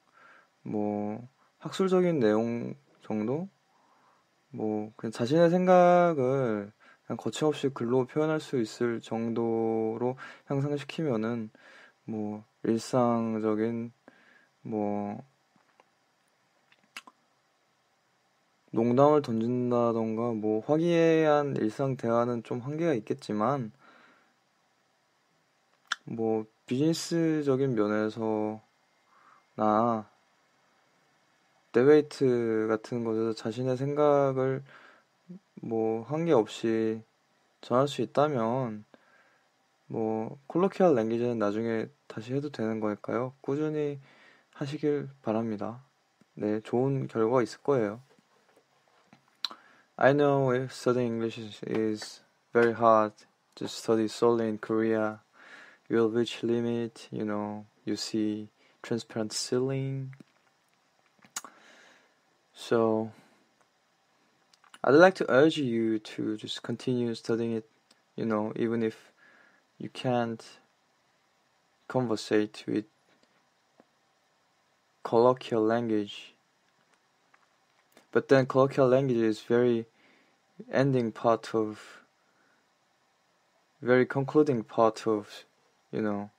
뭐 학술적인 내용 정도 뭐 그냥 자신의 생각을 그냥 거침없이 글로 표현할 수 있을 정도로 향상시키면은 뭐 일상적인 뭐 농담을 던진다던가 뭐 화기애애한 일상 대화는 좀 한계가 있겠지만 뭐 비즈니스적인 면에서나 데베이트 같은 것에서 자신의 생각을 뭐 한계 없이 전할 수 있다면 뭐 콜로키얼 랭귀지는 나중에 다시 해도 되는 거니까요. 꾸준히 하시길 바랍니다. 네, 좋은 결과 있을 거예요. I know if studying English is very hard to study solely in Korea, you'll reach limit, you know, you see transparent ceiling. So I'd like to urge you to just continue studying it, you know, even if you can't conversate with colloquial language but then colloquial language is very ending part of, very concluding part of, you know,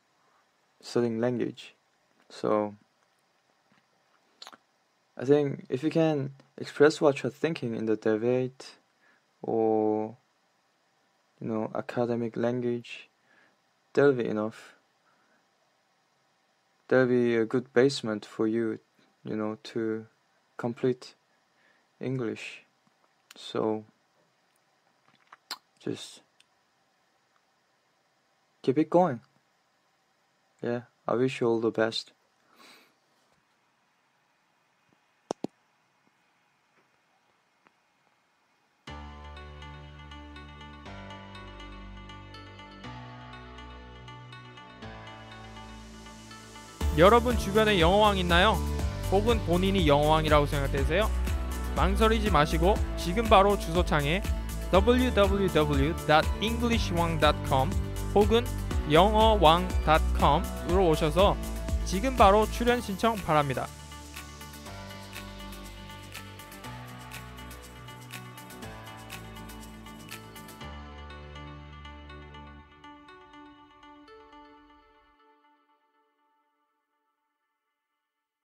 studying language. So I think if you can express what you're thinking in the debate or you know academic language, that'll be enough. That'll be a good basement for you, you know, to complete English. So just keep it going. Yeah, I wish you all the best. 여러분 주변에 영어왕 있나요? 혹은 본인이 영어왕이라고 생각되세요? 망설이지 마시고 지금 바로 주소창에 www.englishwang.com 혹은 영어왕.com으로 오셔서 지금 바로 출연 신청 바랍니다.